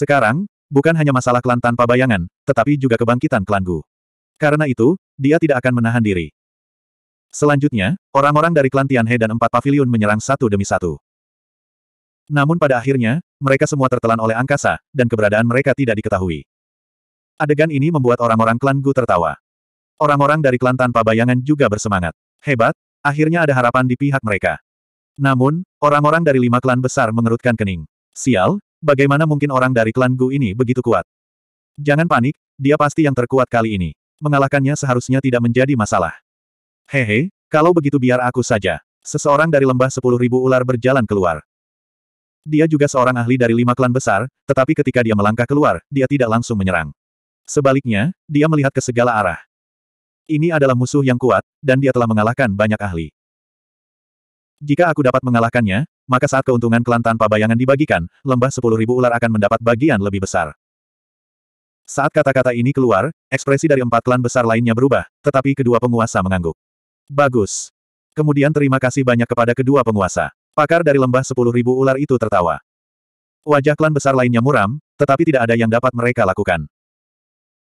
Sekarang, bukan hanya masalah klan tanpa bayangan, tetapi juga kebangkitan klan Gu. Karena itu, dia tidak akan menahan diri. Selanjutnya, orang-orang dari klan Tianhe dan empat pavilion menyerang satu demi satu. Namun pada akhirnya, mereka semua tertelan oleh angkasa, dan keberadaan mereka tidak diketahui. Adegan ini membuat orang-orang klan Gu tertawa. Orang-orang dari klan tanpa bayangan juga bersemangat. Hebat, akhirnya ada harapan di pihak mereka. Namun, orang-orang dari lima klan besar mengerutkan kening. Sial, Bagaimana mungkin orang dari klan Gu ini begitu kuat? Jangan panik, dia pasti yang terkuat kali ini. Mengalahkannya seharusnya tidak menjadi masalah. Hehe, kalau begitu biar aku saja. Seseorang dari lembah sepuluh ribu ular berjalan keluar. Dia juga seorang ahli dari lima klan besar, tetapi ketika dia melangkah keluar, dia tidak langsung menyerang. Sebaliknya, dia melihat ke segala arah. Ini adalah musuh yang kuat, dan dia telah mengalahkan banyak ahli. Jika aku dapat mengalahkannya, maka saat keuntungan klan tanpa bayangan dibagikan, lembah sepuluh ribu ular akan mendapat bagian lebih besar. Saat kata-kata ini keluar, ekspresi dari empat klan besar lainnya berubah, tetapi kedua penguasa mengangguk. Bagus. Kemudian terima kasih banyak kepada kedua penguasa. Pakar dari lembah sepuluh ribu ular itu tertawa. Wajah klan besar lainnya muram, tetapi tidak ada yang dapat mereka lakukan.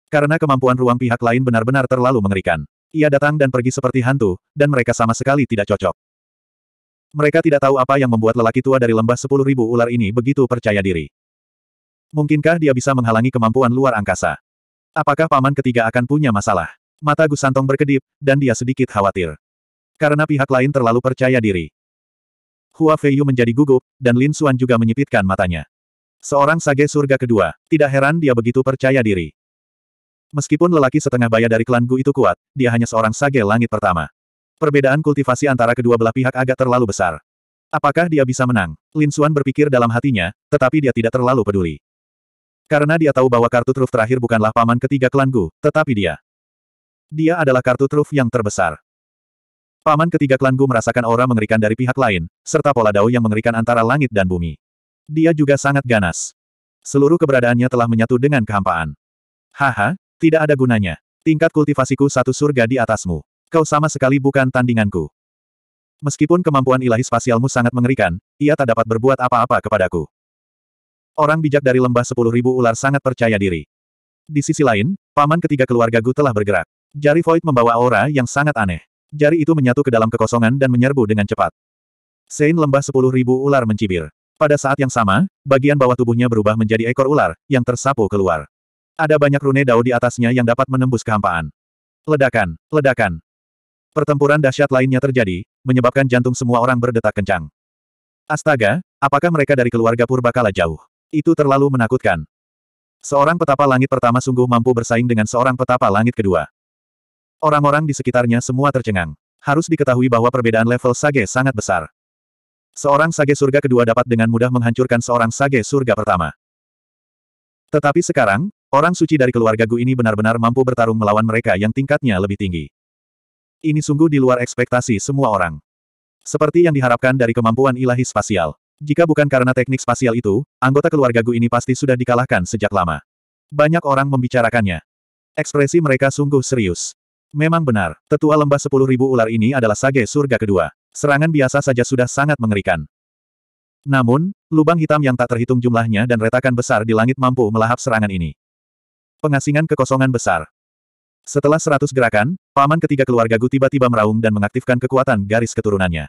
Karena kemampuan ruang pihak lain benar-benar terlalu mengerikan. Ia datang dan pergi seperti hantu, dan mereka sama sekali tidak cocok. Mereka tidak tahu apa yang membuat lelaki tua dari lembah sepuluh ribu ular ini begitu percaya diri. Mungkinkah dia bisa menghalangi kemampuan luar angkasa? Apakah paman ketiga akan punya masalah? Mata Gus Santong berkedip, dan dia sedikit khawatir. Karena pihak lain terlalu percaya diri. Hua Feiyu menjadi gugup, dan Lin Xuan juga menyipitkan matanya. Seorang sage surga kedua, tidak heran dia begitu percaya diri. Meskipun lelaki setengah baya dari klan Gu itu kuat, dia hanya seorang sage langit pertama. Perbedaan kultivasi antara kedua belah pihak agak terlalu besar. Apakah dia bisa menang? Lin Xuan berpikir dalam hatinya, tetapi dia tidak terlalu peduli. Karena dia tahu bahwa kartu truf terakhir bukanlah paman ketiga klan Gu, tetapi dia. Dia adalah kartu truf yang terbesar. Paman ketiga klan Gu merasakan aura mengerikan dari pihak lain, serta pola dao yang mengerikan antara langit dan bumi. Dia juga sangat ganas. Seluruh keberadaannya telah menyatu dengan kehampaan. Haha, tidak ada gunanya. Tingkat kultivasiku satu surga di atasmu. Kau sama sekali bukan tandinganku. Meskipun kemampuan ilahi spasialmu sangat mengerikan, ia tak dapat berbuat apa-apa kepadaku. Orang bijak dari lembah sepuluh ribu ular sangat percaya diri. Di sisi lain, paman ketiga keluarga Gu telah bergerak. Jari Void membawa aura yang sangat aneh. Jari itu menyatu ke dalam kekosongan dan menyerbu dengan cepat. Sein lembah sepuluh ribu ular mencibir. Pada saat yang sama, bagian bawah tubuhnya berubah menjadi ekor ular, yang tersapu keluar. Ada banyak rune dao di atasnya yang dapat menembus kehampaan. Ledakan, ledakan, Pertempuran dahsyat lainnya terjadi, menyebabkan jantung semua orang berdetak kencang. Astaga, apakah mereka dari keluarga purbakala jauh? Itu terlalu menakutkan. Seorang petapa langit pertama sungguh mampu bersaing dengan seorang petapa langit kedua. Orang-orang di sekitarnya semua tercengang. Harus diketahui bahwa perbedaan level sage sangat besar. Seorang sage surga kedua dapat dengan mudah menghancurkan seorang sage surga pertama. Tetapi sekarang, orang suci dari keluarga Gu ini benar-benar mampu bertarung melawan mereka yang tingkatnya lebih tinggi. Ini sungguh di luar ekspektasi semua orang. Seperti yang diharapkan dari kemampuan ilahi spasial. Jika bukan karena teknik spasial itu, anggota keluarga Gu ini pasti sudah dikalahkan sejak lama. Banyak orang membicarakannya. Ekspresi mereka sungguh serius. Memang benar, tetua lembah sepuluh ribu ular ini adalah sage surga kedua. Serangan biasa saja sudah sangat mengerikan. Namun, lubang hitam yang tak terhitung jumlahnya dan retakan besar di langit mampu melahap serangan ini. Pengasingan kekosongan besar. Setelah seratus gerakan, paman ketiga keluarga Gu tiba-tiba meraung dan mengaktifkan kekuatan garis keturunannya.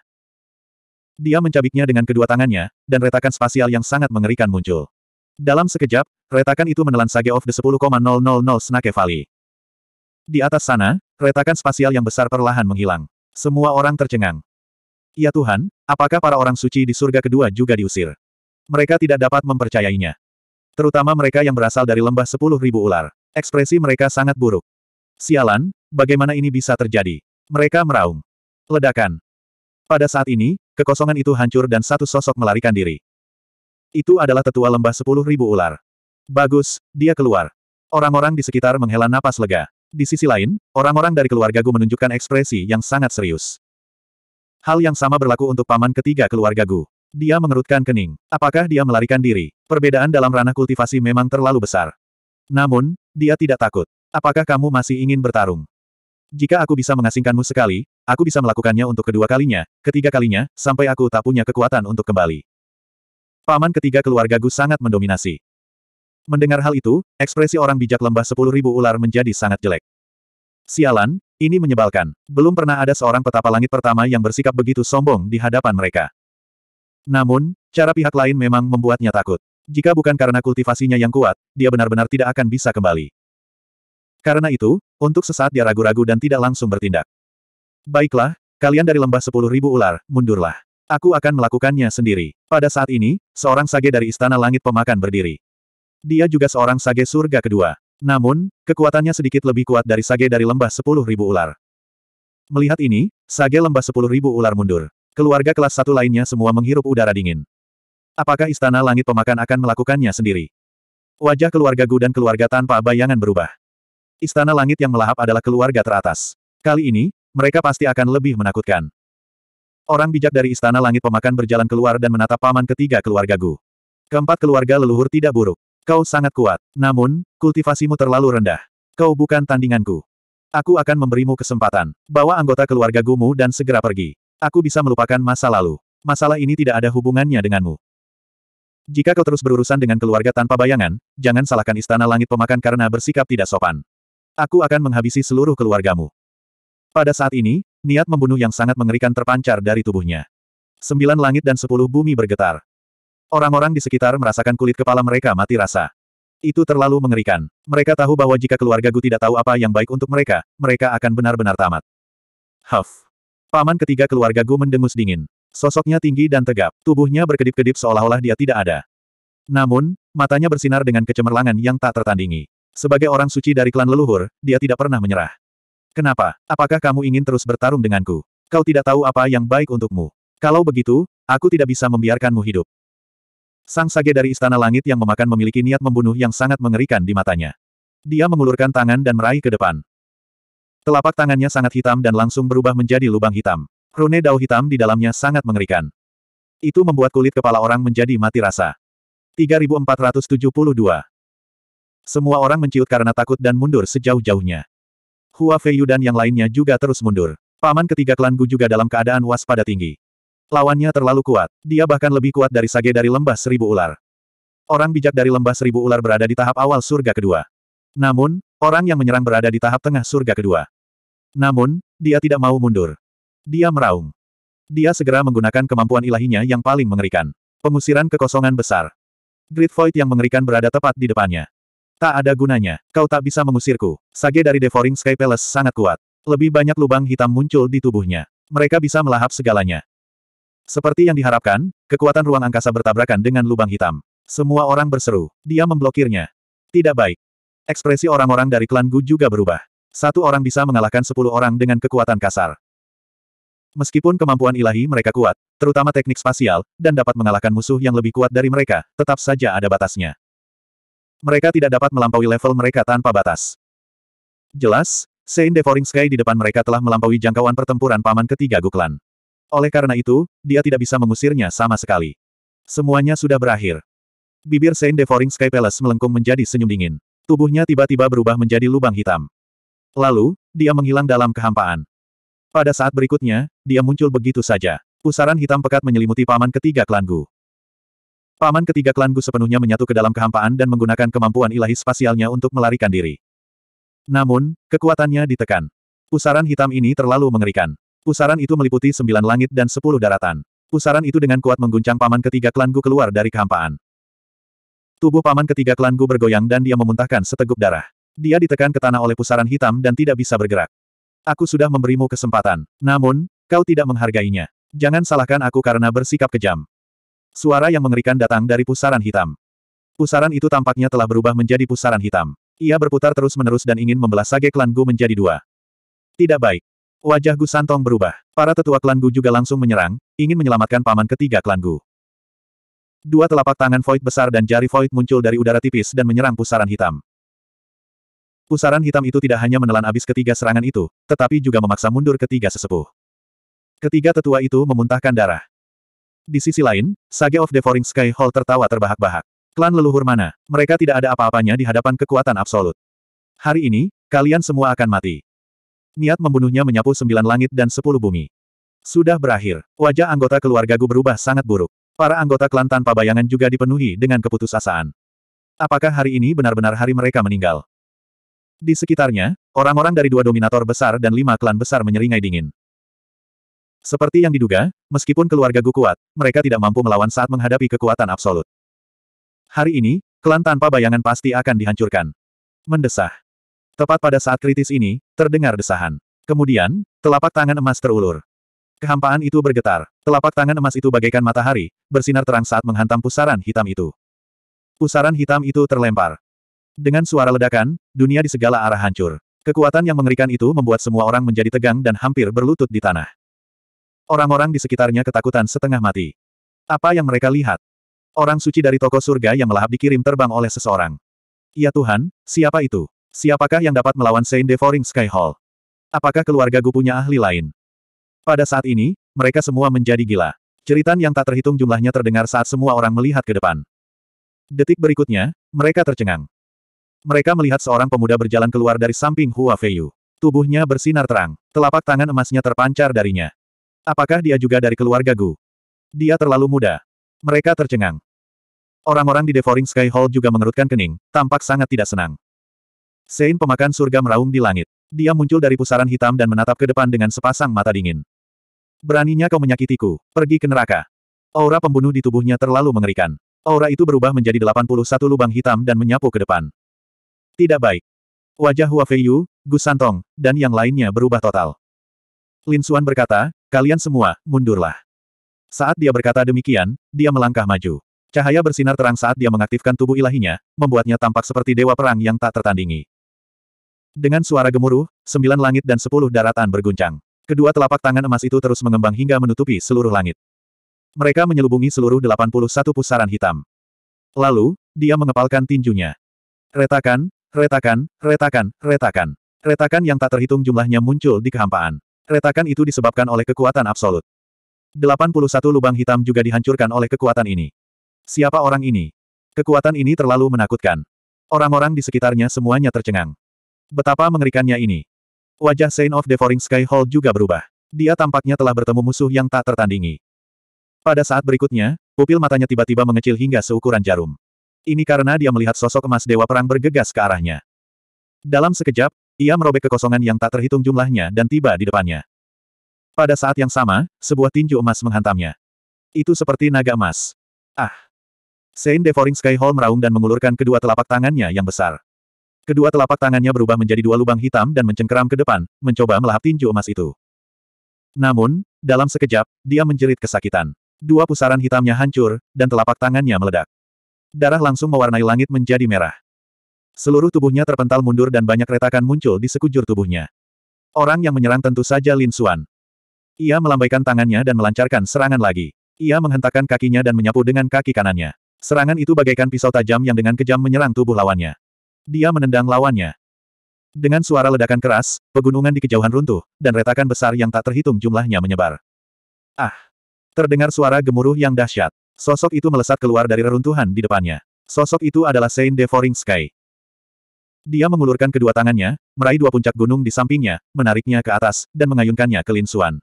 Dia mencabiknya dengan kedua tangannya, dan retakan spasial yang sangat mengerikan muncul. Dalam sekejap, retakan itu menelan Sage of the 10,000 Snake Valley. Di atas sana, retakan spasial yang besar perlahan menghilang. Semua orang tercengang. Ya Tuhan, apakah para orang suci di surga kedua juga diusir? Mereka tidak dapat mempercayainya. Terutama mereka yang berasal dari lembah 10.000 ular. Ekspresi mereka sangat buruk. Sialan, bagaimana ini bisa terjadi? Mereka meraung. Ledakan. Pada saat ini, kekosongan itu hancur dan satu sosok melarikan diri. Itu adalah tetua lembah sepuluh ribu ular. Bagus, dia keluar. Orang-orang di sekitar menghela napas lega. Di sisi lain, orang-orang dari keluarga Gu menunjukkan ekspresi yang sangat serius. Hal yang sama berlaku untuk paman ketiga keluarga Gu. Dia mengerutkan kening. Apakah dia melarikan diri? Perbedaan dalam ranah kultivasi memang terlalu besar. Namun, dia tidak takut. Apakah kamu masih ingin bertarung? Jika aku bisa mengasingkanmu sekali, aku bisa melakukannya untuk kedua kalinya, ketiga kalinya, sampai aku tak punya kekuatan untuk kembali. Paman ketiga keluarga Gu sangat mendominasi. Mendengar hal itu, ekspresi orang bijak lembah sepuluh ribu ular menjadi sangat jelek. Sialan, ini menyebalkan. Belum pernah ada seorang petapa langit pertama yang bersikap begitu sombong di hadapan mereka. Namun, cara pihak lain memang membuatnya takut. Jika bukan karena kultivasinya yang kuat, dia benar-benar tidak akan bisa kembali. Karena itu, untuk sesaat dia ragu-ragu dan tidak langsung bertindak. Baiklah, kalian dari lembah sepuluh ribu ular, mundurlah. Aku akan melakukannya sendiri. Pada saat ini, seorang sage dari Istana Langit Pemakan berdiri. Dia juga seorang sage surga kedua. Namun, kekuatannya sedikit lebih kuat dari sage dari lembah sepuluh ribu ular. Melihat ini, sage lembah sepuluh ribu ular mundur. Keluarga kelas satu lainnya semua menghirup udara dingin. Apakah Istana Langit Pemakan akan melakukannya sendiri? Wajah keluarga Gu dan keluarga tanpa bayangan berubah. Istana langit yang melahap adalah keluarga teratas. Kali ini, mereka pasti akan lebih menakutkan. Orang bijak dari istana langit pemakan berjalan keluar dan menatap paman ketiga keluarga Gu. Keempat keluarga leluhur tidak buruk. Kau sangat kuat. Namun, kultivasimu terlalu rendah. Kau bukan tandinganku. Aku akan memberimu kesempatan. Bawa anggota keluarga Gumu dan segera pergi. Aku bisa melupakan masa lalu. Masalah ini tidak ada hubungannya denganmu. Jika kau terus berurusan dengan keluarga tanpa bayangan, jangan salahkan istana langit pemakan karena bersikap tidak sopan. Aku akan menghabisi seluruh keluargamu. Pada saat ini, niat membunuh yang sangat mengerikan terpancar dari tubuhnya. Sembilan langit dan sepuluh bumi bergetar. Orang-orang di sekitar merasakan kulit kepala mereka mati rasa. Itu terlalu mengerikan. Mereka tahu bahwa jika keluarga Gu tidak tahu apa yang baik untuk mereka, mereka akan benar-benar tamat. Huff. Paman ketiga keluarga Gu mendengus dingin. Sosoknya tinggi dan tegap, tubuhnya berkedip-kedip seolah-olah dia tidak ada. Namun, matanya bersinar dengan kecemerlangan yang tak tertandingi. Sebagai orang suci dari klan leluhur, dia tidak pernah menyerah. Kenapa? Apakah kamu ingin terus bertarung denganku? Kau tidak tahu apa yang baik untukmu. Kalau begitu, aku tidak bisa membiarkanmu hidup. Sang sage dari Istana Langit yang memakan memiliki niat membunuh yang sangat mengerikan di matanya. Dia mengulurkan tangan dan meraih ke depan. Telapak tangannya sangat hitam dan langsung berubah menjadi lubang hitam. Rune dao hitam di dalamnya sangat mengerikan. Itu membuat kulit kepala orang menjadi mati rasa. 3472 semua orang menciut karena takut dan mundur sejauh-jauhnya. Hua Feiyu dan yang lainnya juga terus mundur. Paman ketiga klan Gu juga dalam keadaan waspada tinggi. Lawannya terlalu kuat. Dia bahkan lebih kuat dari sage dari lembah seribu ular. Orang bijak dari lembah seribu ular berada di tahap awal surga kedua. Namun, orang yang menyerang berada di tahap tengah surga kedua. Namun, dia tidak mau mundur. Dia meraung. Dia segera menggunakan kemampuan ilahinya yang paling mengerikan. Pengusiran kekosongan besar. Great Void yang mengerikan berada tepat di depannya. Tak ada gunanya, kau tak bisa mengusirku. Sage dari Devouring Sky Palace sangat kuat. Lebih banyak lubang hitam muncul di tubuhnya. Mereka bisa melahap segalanya. Seperti yang diharapkan, kekuatan ruang angkasa bertabrakan dengan lubang hitam. Semua orang berseru. Dia memblokirnya. Tidak baik. Ekspresi orang-orang dari klan Gu juga berubah. Satu orang bisa mengalahkan sepuluh orang dengan kekuatan kasar. Meskipun kemampuan ilahi mereka kuat, terutama teknik spasial, dan dapat mengalahkan musuh yang lebih kuat dari mereka, tetap saja ada batasnya. Mereka tidak dapat melampaui level mereka tanpa batas. Jelas, Saint Devouring Sky di depan mereka telah melampaui jangkauan pertempuran paman ketiga Guklan. Oleh karena itu, dia tidak bisa mengusirnya sama sekali. Semuanya sudah berakhir. Bibir Saint Devouring Sky Palace melengkung menjadi senyum dingin. Tubuhnya tiba-tiba berubah menjadi lubang hitam. Lalu, dia menghilang dalam kehampaan. Pada saat berikutnya, dia muncul begitu saja. Pusaran hitam pekat menyelimuti paman ketiga klan Gu. Paman ketiga klan Gu sepenuhnya menyatu ke dalam kehampaan dan menggunakan kemampuan ilahi spasialnya untuk melarikan diri. Namun, kekuatannya ditekan. Pusaran hitam ini terlalu mengerikan. Pusaran itu meliputi sembilan langit dan sepuluh daratan. Pusaran itu dengan kuat mengguncang paman ketiga klan Gu keluar dari kehampaan. Tubuh paman ketiga klan Gu bergoyang dan dia memuntahkan seteguk darah. Dia ditekan ke tanah oleh pusaran hitam dan tidak bisa bergerak. Aku sudah memberimu kesempatan. Namun, kau tidak menghargainya. Jangan salahkan aku karena bersikap kejam. Suara yang mengerikan datang dari pusaran hitam. Pusaran itu tampaknya telah berubah menjadi pusaran hitam. Ia berputar terus-menerus dan ingin membelah sage klan Gu menjadi dua. Tidak baik. Wajah Gu Santong berubah. Para tetua klan Gu juga langsung menyerang, ingin menyelamatkan paman ketiga klan Gu. Dua telapak tangan Void besar dan jari Void muncul dari udara tipis dan menyerang pusaran hitam. Pusaran hitam itu tidak hanya menelan abis ketiga serangan itu, tetapi juga memaksa mundur ketiga sesepuh. Ketiga tetua itu memuntahkan darah. Di sisi lain, Sage of Devouring Sky Hall tertawa terbahak-bahak. Klan leluhur mana? Mereka tidak ada apa-apanya di hadapan kekuatan absolut. Hari ini, kalian semua akan mati. Niat membunuhnya menyapu sembilan langit dan sepuluh bumi. Sudah berakhir, wajah anggota keluarga keluargaku berubah sangat buruk. Para anggota klan tanpa bayangan juga dipenuhi dengan keputusasaan. Apakah hari ini benar-benar hari mereka meninggal? Di sekitarnya, orang-orang dari dua dominator besar dan lima klan besar menyeringai dingin. Seperti yang diduga, meskipun keluarga Gu kuat, mereka tidak mampu melawan saat menghadapi kekuatan absolut. Hari ini, klan tanpa bayangan pasti akan dihancurkan. Mendesah. Tepat pada saat kritis ini, terdengar desahan. Kemudian, telapak tangan emas terulur. Kehampaan itu bergetar. Telapak tangan emas itu bagaikan matahari, bersinar terang saat menghantam pusaran hitam itu. Pusaran hitam itu terlempar. Dengan suara ledakan, dunia di segala arah hancur. Kekuatan yang mengerikan itu membuat semua orang menjadi tegang dan hampir berlutut di tanah. Orang-orang di sekitarnya ketakutan setengah mati. Apa yang mereka lihat? Orang suci dari toko surga yang melahap dikirim terbang oleh seseorang. Ya Tuhan, siapa itu? Siapakah yang dapat melawan Saint Devouring Sky Hall? Apakah keluarga Gu punya ahli lain? Pada saat ini, mereka semua menjadi gila. Ceritan yang tak terhitung jumlahnya terdengar saat semua orang melihat ke depan. Detik berikutnya, mereka tercengang. Mereka melihat seorang pemuda berjalan keluar dari samping Hua Feiyu. Tubuhnya bersinar terang, telapak tangan emasnya terpancar darinya. Apakah dia juga dari keluarga Gu? Dia terlalu muda. Mereka tercengang. Orang-orang di Devouring Sky Hall juga mengerutkan kening, tampak sangat tidak senang. Sein pemakan surga meraung di langit. Dia muncul dari pusaran hitam dan menatap ke depan dengan sepasang mata dingin. Beraninya kau menyakitiku, pergi ke neraka. Aura pembunuh di tubuhnya terlalu mengerikan. Aura itu berubah menjadi 81 lubang hitam dan menyapu ke depan. Tidak baik. Wajah Hua Feiyu, Gu Santong, dan yang lainnya berubah total. Lin Xuan berkata, kalian semua, mundurlah. Saat dia berkata demikian, dia melangkah maju. Cahaya bersinar terang saat dia mengaktifkan tubuh ilahinya, membuatnya tampak seperti dewa perang yang tak tertandingi. Dengan suara gemuruh, sembilan langit dan sepuluh daratan berguncang. Kedua telapak tangan emas itu terus mengembang hingga menutupi seluruh langit. Mereka menyelubungi seluruh 81 pusaran hitam. Lalu, dia mengepalkan tinjunya. retakan, retakan, retakan, retakan. Retakan yang tak terhitung jumlahnya muncul di kehampaan. Retakan itu disebabkan oleh kekuatan absolut. 81 lubang hitam juga dihancurkan oleh kekuatan ini. Siapa orang ini? Kekuatan ini terlalu menakutkan. Orang-orang di sekitarnya semuanya tercengang. Betapa mengerikannya ini. Wajah Saint of Devouring Sky Hall juga berubah. Dia tampaknya telah bertemu musuh yang tak tertandingi. Pada saat berikutnya, pupil matanya tiba-tiba mengecil hingga seukuran jarum. Ini karena dia melihat sosok emas Dewa Perang bergegas ke arahnya. Dalam sekejap, ia merobek kekosongan yang tak terhitung jumlahnya dan tiba di depannya. Pada saat yang sama, sebuah tinju emas menghantamnya. Itu seperti naga emas. Ah! Saint Devouring Sky Hall meraung dan mengulurkan kedua telapak tangannya yang besar. Kedua telapak tangannya berubah menjadi dua lubang hitam dan mencengkeram ke depan, mencoba melahap tinju emas itu. Namun, dalam sekejap, dia menjerit kesakitan. Dua pusaran hitamnya hancur, dan telapak tangannya meledak. Darah langsung mewarnai langit menjadi merah. Seluruh tubuhnya terpental mundur dan banyak retakan muncul di sekujur tubuhnya. Orang yang menyerang tentu saja Lin Xuan. Ia melambaikan tangannya dan melancarkan serangan lagi. Ia menghentakkan kakinya dan menyapu dengan kaki kanannya. Serangan itu bagaikan pisau tajam yang dengan kejam menyerang tubuh lawannya. Dia menendang lawannya. Dengan suara ledakan keras, pegunungan di kejauhan runtuh, dan retakan besar yang tak terhitung jumlahnya menyebar. Ah! Terdengar suara gemuruh yang dahsyat. Sosok itu melesat keluar dari reruntuhan di depannya. Sosok itu adalah Saint Devouring Sky. Dia mengulurkan kedua tangannya, meraih dua puncak gunung di sampingnya, menariknya ke atas, dan mengayunkannya ke Linsuan.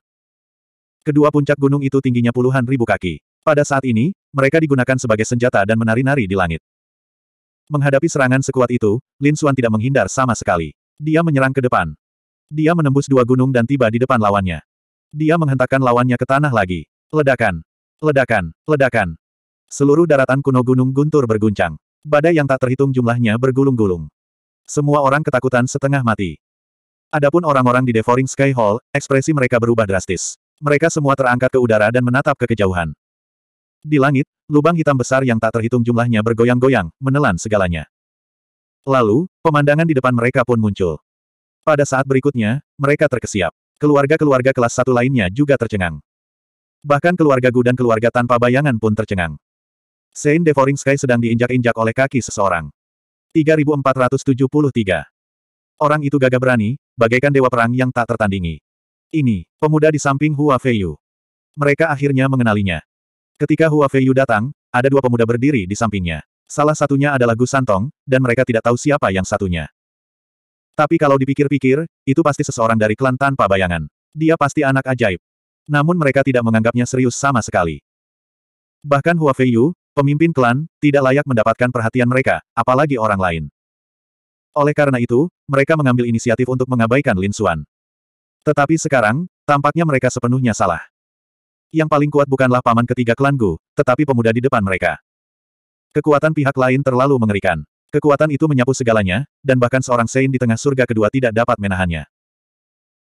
Kedua puncak gunung itu tingginya puluhan ribu kaki. Pada saat ini, mereka digunakan sebagai senjata dan menari-nari di langit. Menghadapi serangan sekuat itu, Lin Suan tidak menghindar sama sekali. Dia menyerang ke depan. Dia menembus dua gunung dan tiba di depan lawannya. Dia menghentakkan lawannya ke tanah lagi. Ledakan. Ledakan. Ledakan. Seluruh daratan kuno gunung guntur berguncang. Badai yang tak terhitung jumlahnya bergulung-gulung. Semua orang ketakutan setengah mati. Adapun orang-orang di Devouring Sky Hall, ekspresi mereka berubah drastis. Mereka semua terangkat ke udara dan menatap ke kejauhan. Di langit, lubang hitam besar yang tak terhitung jumlahnya bergoyang-goyang, menelan segalanya. Lalu, pemandangan di depan mereka pun muncul. Pada saat berikutnya, mereka terkesiap. Keluarga-keluarga kelas satu lainnya juga tercengang. Bahkan keluarga Gu dan keluarga tanpa bayangan pun tercengang. Sein Devouring Sky sedang diinjak-injak oleh kaki seseorang. 3473. Orang itu gagah berani, bagaikan dewa perang yang tak tertandingi. Ini, pemuda di samping Hua Feiyu. Mereka akhirnya mengenalinya. Ketika Hua Feiyu datang, ada dua pemuda berdiri di sampingnya. Salah satunya adalah Gu Santong, dan mereka tidak tahu siapa yang satunya. Tapi kalau dipikir-pikir, itu pasti seseorang dari klan tanpa bayangan. Dia pasti anak ajaib. Namun mereka tidak menganggapnya serius sama sekali. Bahkan Hua Feiyu, Pemimpin klan, tidak layak mendapatkan perhatian mereka, apalagi orang lain. Oleh karena itu, mereka mengambil inisiatif untuk mengabaikan Lin Xuan. Tetapi sekarang, tampaknya mereka sepenuhnya salah. Yang paling kuat bukanlah paman ketiga klan Gu, tetapi pemuda di depan mereka. Kekuatan pihak lain terlalu mengerikan. Kekuatan itu menyapu segalanya, dan bahkan seorang Sein di tengah surga kedua tidak dapat menahannya.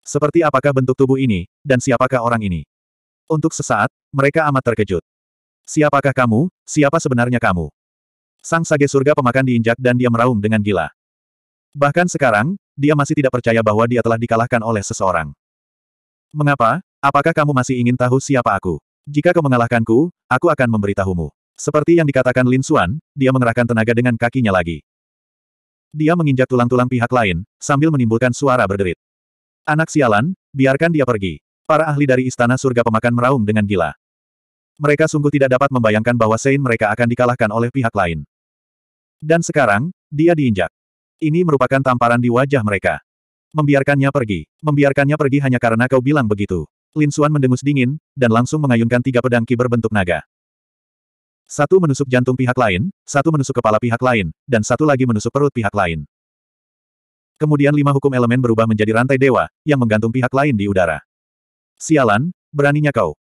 Seperti apakah bentuk tubuh ini, dan siapakah orang ini? Untuk sesaat, mereka amat terkejut. Siapakah kamu? Siapa sebenarnya kamu? Sang sage surga pemakan diinjak dan dia meraung dengan gila. Bahkan sekarang, dia masih tidak percaya bahwa dia telah dikalahkan oleh seseorang. Mengapa? Apakah kamu masih ingin tahu siapa aku? Jika kau mengalahkanku, aku akan memberitahumu. Seperti yang dikatakan Lin Xuan, dia mengerahkan tenaga dengan kakinya lagi. Dia menginjak tulang-tulang pihak lain, sambil menimbulkan suara berderit. Anak sialan, biarkan dia pergi. Para ahli dari istana surga pemakan meraung dengan gila. Mereka sungguh tidak dapat membayangkan bahwa Sein mereka akan dikalahkan oleh pihak lain. Dan sekarang, dia diinjak. Ini merupakan tamparan di wajah mereka. Membiarkannya pergi. Membiarkannya pergi hanya karena kau bilang begitu. Lin Suan mendengus dingin, dan langsung mengayunkan tiga pedang ki berbentuk naga. Satu menusuk jantung pihak lain, satu menusuk kepala pihak lain, dan satu lagi menusuk perut pihak lain. Kemudian lima hukum elemen berubah menjadi rantai dewa, yang menggantung pihak lain di udara. Sialan, beraninya kau.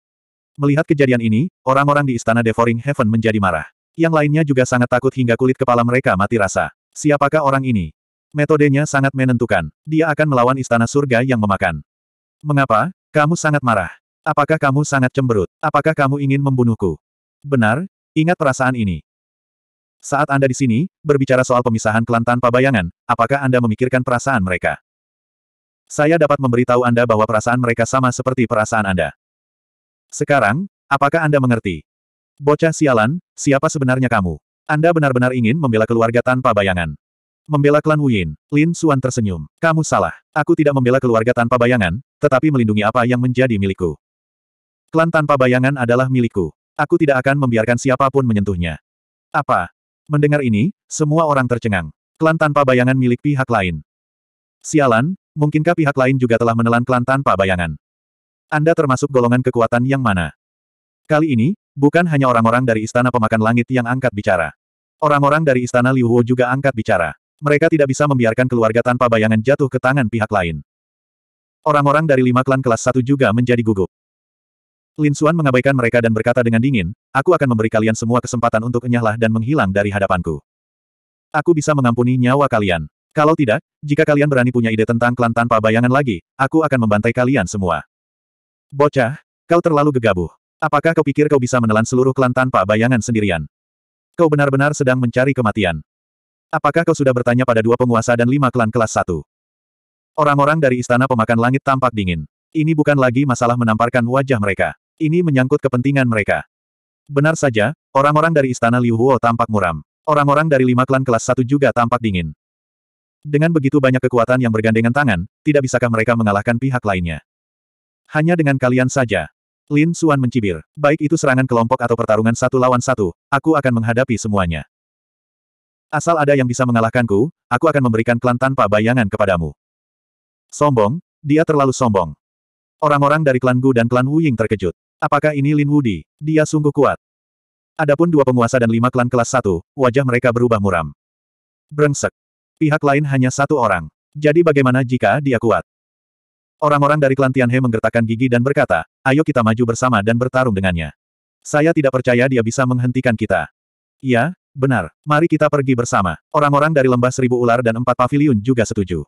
Melihat kejadian ini, orang-orang di istana Devouring Heaven menjadi marah. Yang lainnya juga sangat takut hingga kulit kepala mereka mati rasa. Siapakah orang ini? Metodenya sangat menentukan. Dia akan melawan istana surga yang memakan. Mengapa? Kamu sangat marah. Apakah kamu sangat cemberut? Apakah kamu ingin membunuhku? Benar, ingat perasaan ini. Saat Anda di sini, berbicara soal pemisahan klan tanpa bayangan, apakah Anda memikirkan perasaan mereka? Saya dapat memberitahu Anda bahwa perasaan mereka sama seperti perasaan Anda. Sekarang, apakah Anda mengerti? Bocah sialan, siapa sebenarnya kamu? Anda benar-benar ingin membela keluarga tanpa bayangan. Membela klan Wuyin, Lin Suan tersenyum. Kamu salah. Aku tidak membela keluarga tanpa bayangan, tetapi melindungi apa yang menjadi milikku. Klan tanpa bayangan adalah milikku. Aku tidak akan membiarkan siapapun menyentuhnya. Apa? Mendengar ini, semua orang tercengang. Klan tanpa bayangan milik pihak lain. Sialan, mungkinkah pihak lain juga telah menelan klan tanpa bayangan? Anda termasuk golongan kekuatan yang mana? Kali ini, bukan hanya orang-orang dari Istana Pemakan Langit yang angkat bicara. Orang-orang dari Istana Liuwo juga angkat bicara. Mereka tidak bisa membiarkan keluarga tanpa bayangan jatuh ke tangan pihak lain. Orang-orang dari lima klan kelas satu juga menjadi gugup. Lin Xuan mengabaikan mereka dan berkata dengan dingin, aku akan memberi kalian semua kesempatan untuk enyahlah dan menghilang dari hadapanku. Aku bisa mengampuni nyawa kalian. Kalau tidak, jika kalian berani punya ide tentang klan tanpa bayangan lagi, aku akan membantai kalian semua. Bocah, kau terlalu gegabah. Apakah kau pikir kau bisa menelan seluruh klan tanpa bayangan sendirian? Kau benar-benar sedang mencari kematian. Apakah kau sudah bertanya pada dua penguasa dan lima klan kelas satu? Orang-orang dari Istana Pemakan Langit tampak dingin. Ini bukan lagi masalah menamparkan wajah mereka. Ini menyangkut kepentingan mereka. Benar saja, orang-orang dari Istana Liu Huo tampak muram. Orang-orang dari lima klan kelas satu juga tampak dingin. Dengan begitu banyak kekuatan yang bergandengan tangan, tidak bisakah mereka mengalahkan pihak lainnya? Hanya dengan kalian saja. Lin Suan mencibir. Baik itu serangan kelompok atau pertarungan satu lawan satu, aku akan menghadapi semuanya. Asal ada yang bisa mengalahkanku, aku akan memberikan klan tanpa bayangan kepadamu. Sombong, dia terlalu sombong. Orang-orang dari klan Gu dan klan Wu Ying terkejut. Apakah ini Lin Wudi? Dia sungguh kuat. Adapun dua penguasa dan lima klan kelas satu, wajah mereka berubah muram. Brengsek. Pihak lain hanya satu orang. Jadi bagaimana jika dia kuat? Orang-orang dari klan Tianhe menggertakkan gigi dan berkata, ayo kita maju bersama dan bertarung dengannya. Saya tidak percaya dia bisa menghentikan kita. Iya, benar. Mari kita pergi bersama. Orang-orang dari lembah seribu ular dan empat paviliun juga setuju.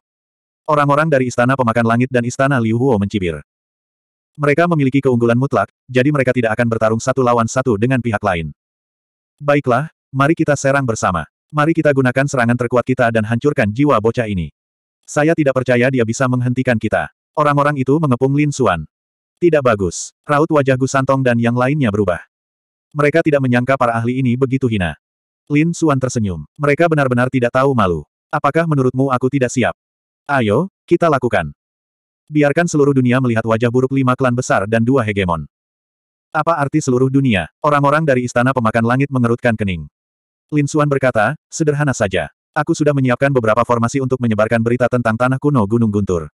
Orang-orang dari Istana Pemakan Langit dan Istana Liu Huo mencibir. Mereka memiliki keunggulan mutlak, jadi mereka tidak akan bertarung satu lawan satu dengan pihak lain. Baiklah, mari kita serang bersama. Mari kita gunakan serangan terkuat kita dan hancurkan jiwa bocah ini. Saya tidak percaya dia bisa menghentikan kita. Orang-orang itu mengepung Lin Xuan. Tidak bagus. Raut wajah Gu Santong dan yang lainnya berubah. Mereka tidak menyangka para ahli ini begitu hina. Lin Xuan tersenyum. Mereka benar-benar tidak tahu malu. Apakah menurutmu aku tidak siap? Ayo, kita lakukan. Biarkan seluruh dunia melihat wajah buruk lima klan besar dan dua hegemon. Apa arti seluruh dunia? Orang-orang dari istana pemakan langit mengerutkan kening. Lin Xuan berkata, sederhana saja. Aku sudah menyiapkan beberapa formasi untuk menyebarkan berita tentang tanah kuno Gunung Guntur.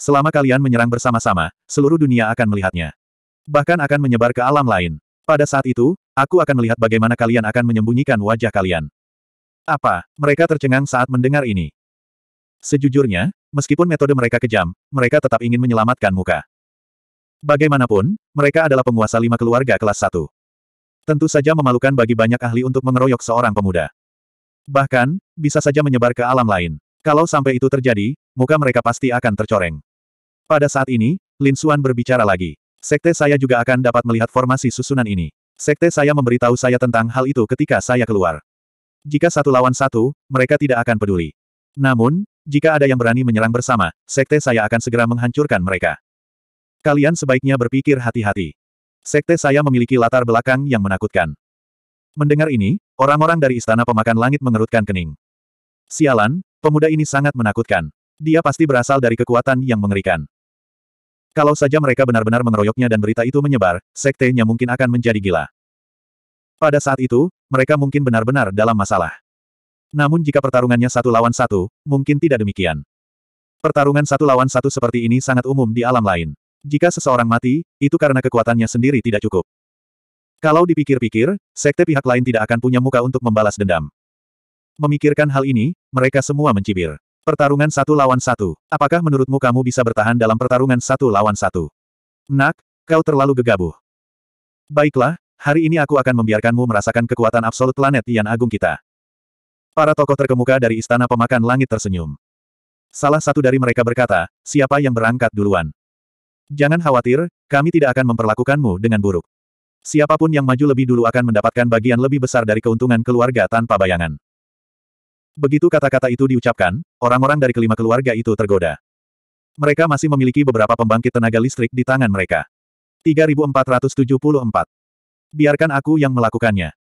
Selama kalian menyerang bersama-sama, seluruh dunia akan melihatnya. Bahkan akan menyebar ke alam lain. Pada saat itu, aku akan melihat bagaimana kalian akan menyembunyikan wajah kalian. Apa? Mereka tercengang saat mendengar ini. Sejujurnya, meskipun metode mereka kejam, mereka tetap ingin menyelamatkan muka. Bagaimanapun, mereka adalah penguasa lima keluarga kelas satu. Tentu saja memalukan bagi banyak ahli untuk mengeroyok seorang pemuda. Bahkan, bisa saja menyebar ke alam lain. Kalau sampai itu terjadi, muka mereka pasti akan tercoreng. Pada saat ini, Lin Xuan berbicara lagi. Sekte saya juga akan dapat melihat formasi susunan ini. Sekte saya memberitahu saya tentang hal itu ketika saya keluar. Jika satu lawan satu, mereka tidak akan peduli. Namun, jika ada yang berani menyerang bersama, sekte saya akan segera menghancurkan mereka. Kalian sebaiknya berpikir hati-hati. Sekte saya memiliki latar belakang yang menakutkan. Mendengar ini, orang-orang dari Istana Pemakan Langit mengerutkan kening. Sialan, pemuda ini sangat menakutkan. Dia pasti berasal dari kekuatan yang mengerikan. Kalau saja mereka benar-benar mengeroyoknya dan berita itu menyebar, sektenya mungkin akan menjadi gila. Pada saat itu, mereka mungkin benar-benar dalam masalah. Namun jika pertarungannya satu lawan satu, mungkin tidak demikian. Pertarungan satu lawan satu seperti ini sangat umum di alam lain. Jika seseorang mati, itu karena kekuatannya sendiri tidak cukup. Kalau dipikir-pikir, sekte pihak lain tidak akan punya muka untuk membalas dendam. Memikirkan hal ini, mereka semua mencibir. Pertarungan satu lawan satu. Apakah menurutmu kamu bisa bertahan dalam pertarungan satu lawan satu? Nak, kau terlalu gegabah. Baiklah, hari ini aku akan membiarkanmu merasakan kekuatan absolut planet yang agung kita. Para tokoh terkemuka dari Istana Pemakan Langit tersenyum. Salah satu dari mereka berkata, siapa yang berangkat duluan? Jangan khawatir, kami tidak akan memperlakukanmu dengan buruk. Siapapun yang maju lebih dulu akan mendapatkan bagian lebih besar dari keuntungan keluarga tanpa bayangan. Begitu kata-kata itu diucapkan, orang-orang dari kelima keluarga itu tergoda. Mereka masih memiliki beberapa pembangkit tenaga listrik di tangan mereka. 3474. Biarkan aku yang melakukannya.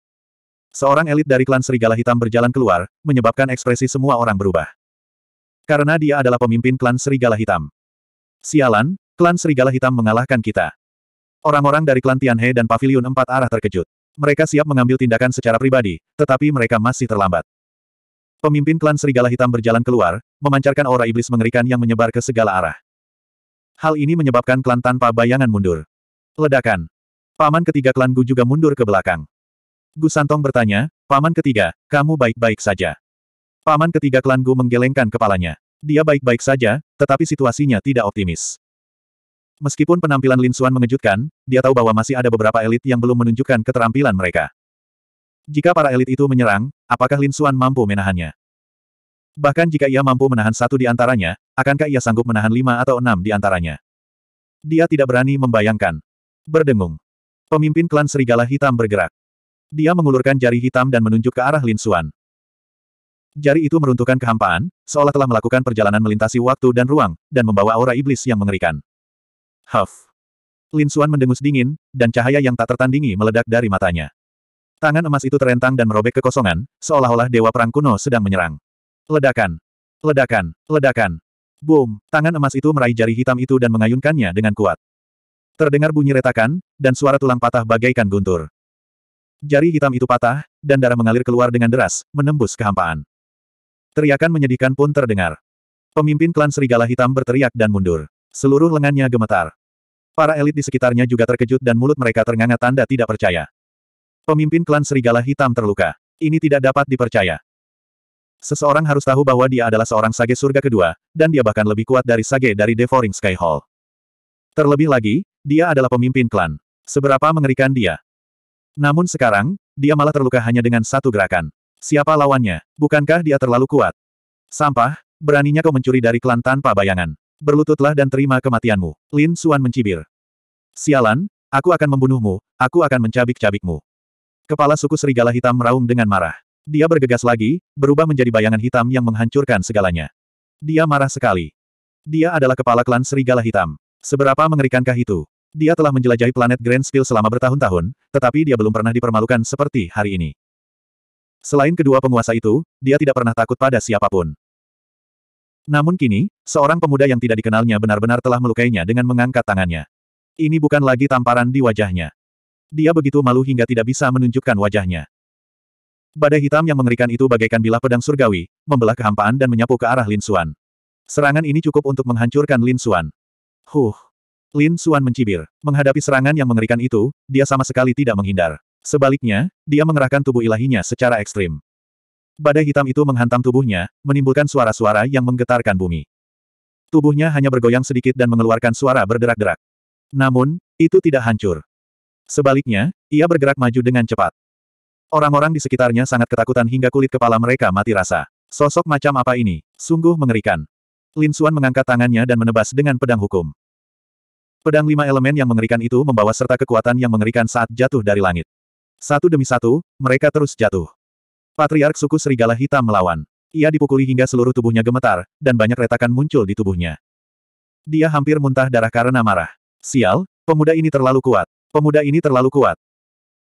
Seorang elit dari klan Serigala Hitam berjalan keluar, menyebabkan ekspresi semua orang berubah. Karena dia adalah pemimpin klan Serigala Hitam. Sialan, klan Serigala Hitam mengalahkan kita. Orang-orang dari klan Tianhe dan Paviliun Empat Arah terkejut. Mereka siap mengambil tindakan secara pribadi, tetapi mereka masih terlambat. Pemimpin klan Serigala Hitam berjalan keluar, memancarkan aura iblis mengerikan yang menyebar ke segala arah. Hal ini menyebabkan klan tanpa bayangan mundur. Ledakan. Paman ketiga klan Gu juga mundur ke belakang. Gu Santong bertanya, Paman ketiga, kamu baik-baik saja. Paman ketiga klan Gu menggelengkan kepalanya. Dia baik-baik saja, tetapi situasinya tidak optimis. Meskipun penampilan Lin Suan mengejutkan, dia tahu bahwa masih ada beberapa elit yang belum menunjukkan keterampilan mereka. Jika para elit itu menyerang, apakah Lin Suan mampu menahannya? Bahkan jika ia mampu menahan satu di antaranya, akankah ia sanggup menahan lima atau enam di antaranya? Dia tidak berani membayangkan. Berdengung. Pemimpin klan Serigala Hitam bergerak. Dia mengulurkan jari hitam dan menunjuk ke arah Lin Suan. Jari itu meruntuhkan kehampaan, seolah telah melakukan perjalanan melintasi waktu dan ruang, dan membawa aura iblis yang mengerikan. Huff. Lin Suan mendengus dingin, dan cahaya yang tak tertandingi meledak dari matanya. Tangan emas itu terentang dan merobek kekosongan, seolah-olah dewa perang kuno sedang menyerang. Ledakan! Ledakan! Ledakan! Boom! Tangan emas itu meraih jari hitam itu dan mengayunkannya dengan kuat. Terdengar bunyi retakan, dan suara tulang patah bagaikan guntur. Jari hitam itu patah, dan darah mengalir keluar dengan deras, menembus kehampaan. Teriakan menyedihkan pun terdengar. Pemimpin klan Serigala Hitam berteriak dan mundur. Seluruh lengannya gemetar. Para elit di sekitarnya juga terkejut dan mulut mereka ternganga tanda tidak percaya. Pemimpin klan Serigala Hitam terluka. Ini tidak dapat dipercaya. Seseorang harus tahu bahwa dia adalah seorang sage surga kedua, dan dia bahkan lebih kuat dari sage dari Devouring Sky Hall. Terlebih lagi, dia adalah pemimpin klan. Seberapa mengerikan dia. Namun sekarang, dia malah terluka hanya dengan satu gerakan. Siapa lawannya? Bukankah dia terlalu kuat? Sampah, beraninya kau mencuri dari klan tanpa bayangan. Berlututlah dan terima kematianmu. Lin Suan mencibir. Sialan, aku akan membunuhmu, aku akan mencabik-cabikmu. Kepala suku serigala hitam meraung dengan marah. Dia bergegas lagi, berubah menjadi bayangan hitam yang menghancurkan segalanya. Dia marah sekali. Dia adalah kepala klan serigala hitam. Seberapa mengerikankah itu? Dia telah menjelajahi planet Grand Spill selama bertahun-tahun, tetapi dia belum pernah dipermalukan seperti hari ini. Selain kedua penguasa itu, dia tidak pernah takut pada siapapun. Namun kini, seorang pemuda yang tidak dikenalnya benar-benar telah melukainya dengan mengangkat tangannya. Ini bukan lagi tamparan di wajahnya. Dia begitu malu hingga tidak bisa menunjukkan wajahnya. Badai hitam yang mengerikan itu bagaikan bilah pedang surgawi, membelah kehampaan dan menyapu ke arah Lin Suan. Serangan ini cukup untuk menghancurkan Lin Suan. Huh! Lin Suan mencibir. Menghadapi serangan yang mengerikan itu, dia sama sekali tidak menghindar. Sebaliknya, dia mengerahkan tubuh ilahinya secara ekstrim. Badai hitam itu menghantam tubuhnya, menimbulkan suara-suara yang menggetarkan bumi. Tubuhnya hanya bergoyang sedikit dan mengeluarkan suara berderak-derak. Namun, itu tidak hancur. Sebaliknya, ia bergerak maju dengan cepat. Orang-orang di sekitarnya sangat ketakutan hingga kulit kepala mereka mati rasa. Sosok macam apa ini? Sungguh mengerikan. Lin Suan mengangkat tangannya dan menebas dengan pedang hukum. Pedang lima elemen yang mengerikan itu membawa serta kekuatan yang mengerikan saat jatuh dari langit. Satu demi satu, mereka terus jatuh. Patriark suku Serigala Hitam melawan. Ia dipukuli hingga seluruh tubuhnya gemetar, dan banyak retakan muncul di tubuhnya. Dia hampir muntah darah karena marah. Sial, pemuda ini terlalu kuat. Pemuda ini terlalu kuat.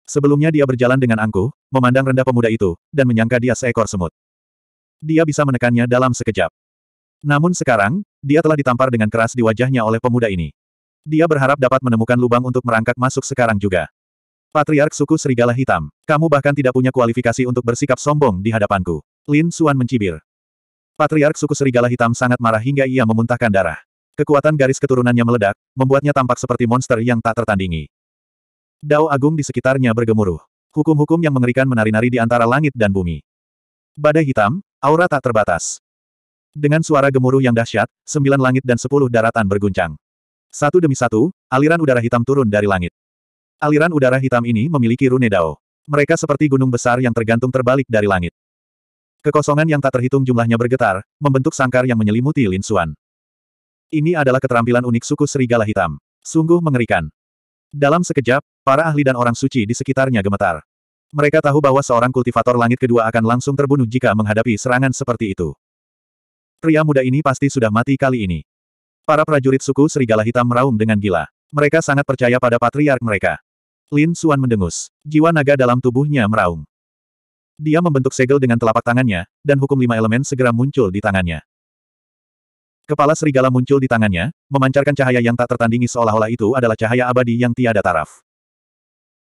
Sebelumnya dia berjalan dengan angkuh, memandang rendah pemuda itu, dan menyangka dia seekor semut. Dia bisa menekannya dalam sekejap. Namun sekarang, dia telah ditampar dengan keras di wajahnya oleh pemuda ini. Dia berharap dapat menemukan lubang untuk merangkak masuk sekarang juga. Patriark suku Serigala Hitam, kamu bahkan tidak punya kualifikasi untuk bersikap sombong di hadapanku. Lin Suan mencibir. Patriark suku Serigala Hitam sangat marah hingga ia memuntahkan darah. Kekuatan garis keturunannya meledak, membuatnya tampak seperti monster yang tak tertandingi. Dao agung di sekitarnya bergemuruh. Hukum-hukum yang mengerikan menari-nari di antara langit dan bumi. Badai hitam, aura tak terbatas. Dengan suara gemuruh yang dahsyat, sembilan langit dan sepuluh daratan berguncang. Satu demi satu, aliran udara hitam turun dari langit. Aliran udara hitam ini memiliki rune Dao. Mereka seperti gunung besar yang tergantung terbalik dari langit. Kekosongan yang tak terhitung jumlahnya bergetar, membentuk sangkar yang menyelimuti Lin Xuan. Ini adalah keterampilan unik suku Serigala Hitam. Sungguh mengerikan. Dalam sekejap, para ahli dan orang suci di sekitarnya gemetar. Mereka tahu bahwa seorang kultivator langit kedua akan langsung terbunuh jika menghadapi serangan seperti itu. Pria muda ini pasti sudah mati kali ini. Para prajurit suku Serigala Hitam meraung dengan gila. Mereka sangat percaya pada patriark mereka. Lin Suan mendengus. Jiwa naga dalam tubuhnya meraung. Dia membentuk segel dengan telapak tangannya, dan hukum lima elemen segera muncul di tangannya. Kepala serigala muncul di tangannya, memancarkan cahaya yang tak tertandingi seolah-olah itu adalah cahaya abadi yang tiada taraf.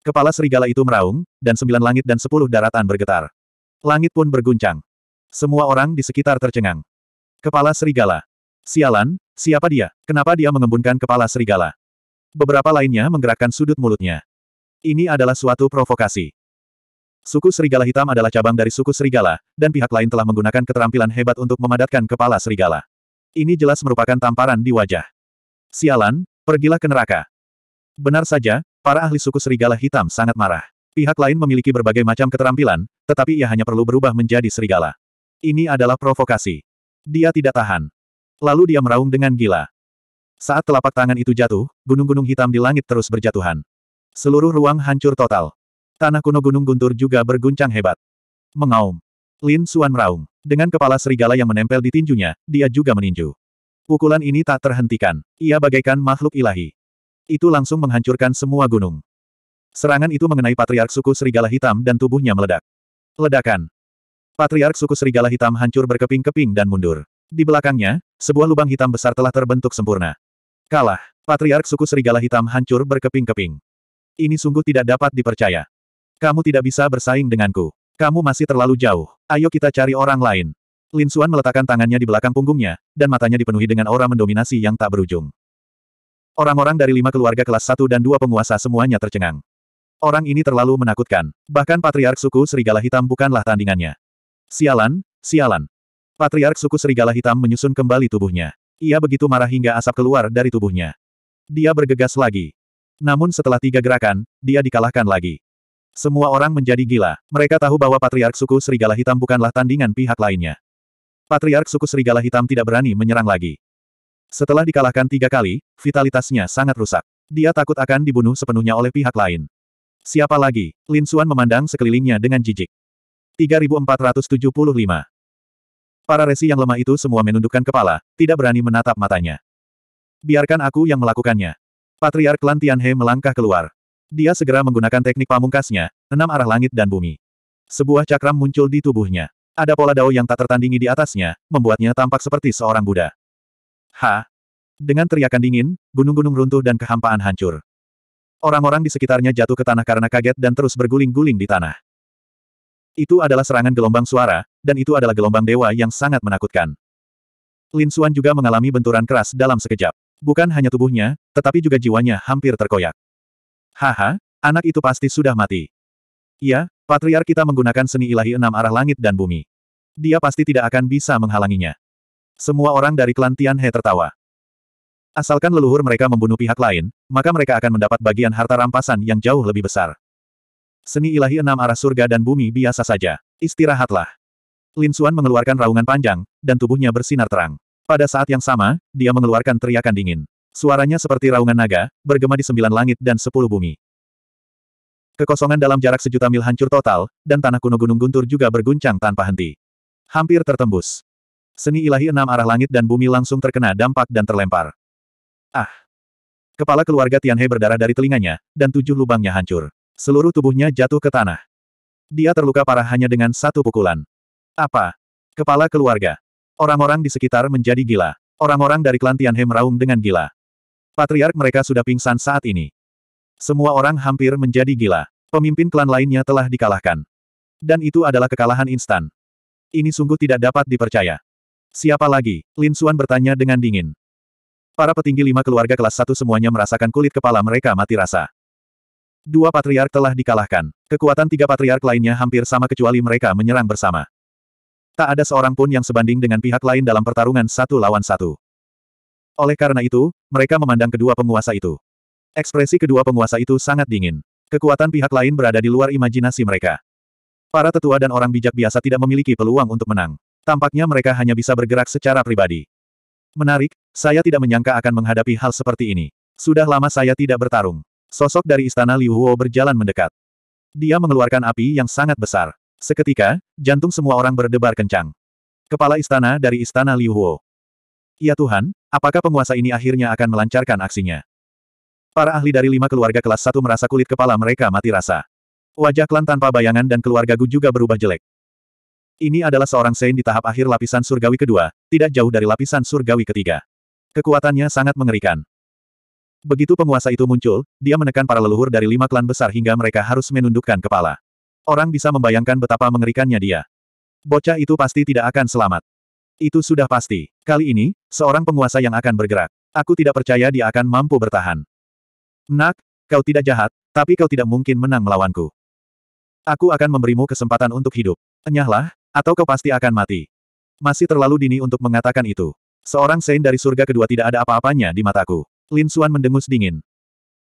Kepala serigala itu meraung, dan sembilan langit dan sepuluh daratan bergetar. Langit pun berguncang. Semua orang di sekitar tercengang. Kepala serigala. Sialan, siapa dia? Kenapa dia mengembunkan kepala serigala? Beberapa lainnya menggerakkan sudut mulutnya. Ini adalah suatu provokasi. Suku serigala hitam adalah cabang dari suku serigala, dan pihak lain telah menggunakan keterampilan hebat untuk memadatkan kepala serigala. Ini jelas merupakan tamparan di wajah. Sialan, pergilah ke neraka. Benar saja, para ahli suku serigala hitam sangat marah. Pihak lain memiliki berbagai macam keterampilan, tetapi ia hanya perlu berubah menjadi serigala. Ini adalah provokasi. Dia tidak tahan. Lalu dia meraung dengan gila. Saat telapak tangan itu jatuh, gunung-gunung hitam di langit terus berjatuhan. Seluruh ruang hancur total. Tanah kuno Gunung Guntur juga berguncang hebat. Mengaum. Lin Suan meraung. Dengan kepala serigala yang menempel di tinjunya, dia juga meninju. Pukulan ini tak terhentikan. Ia bagaikan makhluk ilahi. Itu langsung menghancurkan semua gunung. Serangan itu mengenai patriark suku serigala hitam dan tubuhnya meledak. Ledakan. Patriark suku serigala hitam hancur berkeping-keping dan mundur. Di belakangnya, sebuah lubang hitam besar telah terbentuk sempurna. Kalah. Patriark suku serigala hitam hancur berkeping-keping. Ini sungguh tidak dapat dipercaya. Kamu tidak bisa bersaing denganku. Kamu masih terlalu jauh. Ayo kita cari orang lain. Lin Xuan meletakkan tangannya di belakang punggungnya, dan matanya dipenuhi dengan aura mendominasi yang tak berujung. Orang-orang dari lima keluarga kelas satu dan dua penguasa semuanya tercengang. Orang ini terlalu menakutkan. Bahkan Patriark Suku Serigala Hitam bukanlah tandingannya. Sialan, sialan. Patriark Suku Serigala Hitam menyusun kembali tubuhnya. Ia begitu marah hingga asap keluar dari tubuhnya. Dia bergegas lagi. Namun setelah tiga gerakan, dia dikalahkan lagi. Semua orang menjadi gila. Mereka tahu bahwa Patriark Suku Serigala Hitam bukanlah tandingan pihak lainnya. Patriark Suku Serigala Hitam tidak berani menyerang lagi. Setelah dikalahkan tiga kali, vitalitasnya sangat rusak. Dia takut akan dibunuh sepenuhnya oleh pihak lain. Siapa lagi? Lin Suan memandang sekelilingnya dengan jijik. 3475 Para resi yang lemah itu semua menundukkan kepala, tidak berani menatap matanya. Biarkan aku yang melakukannya. Patriark Lantianhe He melangkah keluar. Dia segera menggunakan teknik pamungkasnya, enam arah langit dan bumi. Sebuah cakram muncul di tubuhnya. Ada pola dao yang tak tertandingi di atasnya, membuatnya tampak seperti seorang Buddha. Ha! Dengan teriakan dingin, gunung-gunung runtuh dan kehampaan hancur. Orang-orang di sekitarnya jatuh ke tanah karena kaget dan terus berguling-guling di tanah. Itu adalah serangan gelombang suara, dan itu adalah gelombang dewa yang sangat menakutkan. Lin Xuan juga mengalami benturan keras dalam sekejap. Bukan hanya tubuhnya, tetapi juga jiwanya hampir terkoyak. Haha, anak itu pasti sudah mati. Ya, patriar kita menggunakan seni ilahi enam arah langit dan bumi. Dia pasti tidak akan bisa menghalanginya. Semua orang dari klan Tianhe tertawa. Asalkan leluhur mereka membunuh pihak lain, maka mereka akan mendapat bagian harta rampasan yang jauh lebih besar. Seni ilahi enam arah surga dan bumi biasa saja. Istirahatlah. Lin Xuan mengeluarkan raungan panjang, dan tubuhnya bersinar terang. Pada saat yang sama, dia mengeluarkan teriakan dingin. Suaranya seperti raungan naga, bergema di sembilan langit dan sepuluh bumi. Kekosongan dalam jarak sejuta mil hancur total, dan tanah kuno gunung guntur juga berguncang tanpa henti. Hampir tertembus. Seni ilahi enam arah langit dan bumi langsung terkena dampak dan terlempar. Ah! Kepala keluarga Tianhe berdarah dari telinganya, dan tujuh lubangnya hancur. Seluruh tubuhnya jatuh ke tanah. Dia terluka parah hanya dengan satu pukulan. Apa? Kepala keluarga. Orang-orang di sekitar menjadi gila. Orang-orang dari klan Tianhe meraung dengan gila. Patriark mereka sudah pingsan saat ini. Semua orang hampir menjadi gila. Pemimpin klan lainnya telah dikalahkan. Dan itu adalah kekalahan instan. Ini sungguh tidak dapat dipercaya. Siapa lagi? Lin Suan bertanya dengan dingin. Para petinggi lima keluarga kelas satu semuanya merasakan kulit kepala mereka mati rasa. Dua patriark telah dikalahkan. Kekuatan tiga patriark lainnya hampir sama kecuali mereka menyerang bersama. Tak ada seorang pun yang sebanding dengan pihak lain dalam pertarungan satu lawan satu. Oleh karena itu, mereka memandang kedua penguasa itu. Ekspresi kedua penguasa itu sangat dingin. Kekuatan pihak lain berada di luar imajinasi mereka. Para tetua dan orang bijak biasa tidak memiliki peluang untuk menang. Tampaknya mereka hanya bisa bergerak secara pribadi. Menarik, saya tidak menyangka akan menghadapi hal seperti ini. Sudah lama saya tidak bertarung. Sosok dari istana Liu Huo berjalan mendekat. Dia mengeluarkan api yang sangat besar. Seketika, jantung semua orang berdebar kencang. Kepala istana dari istana Liu Huo. Ya Tuhan, apakah penguasa ini akhirnya akan melancarkan aksinya? Para ahli dari lima keluarga kelas satu merasa kulit kepala mereka mati rasa. Wajah klan tanpa bayangan dan keluarga Gu juga berubah jelek. Ini adalah seorang Sein di tahap akhir lapisan surgawi kedua, tidak jauh dari lapisan surgawi ketiga. Kekuatannya sangat mengerikan. Begitu penguasa itu muncul, dia menekan para leluhur dari lima klan besar hingga mereka harus menundukkan kepala. Orang bisa membayangkan betapa mengerikannya dia. Bocah itu pasti tidak akan selamat. Itu sudah pasti. Kali ini, seorang penguasa yang akan bergerak. Aku tidak percaya dia akan mampu bertahan. Nak, kau tidak jahat, tapi kau tidak mungkin menang melawanku. Aku akan memberimu kesempatan untuk hidup. Enyahlah, atau kau pasti akan mati. Masih terlalu dini untuk mengatakan itu. Seorang Sein dari surga kedua tidak ada apa-apanya di mataku. Lin Xuan mendengus dingin.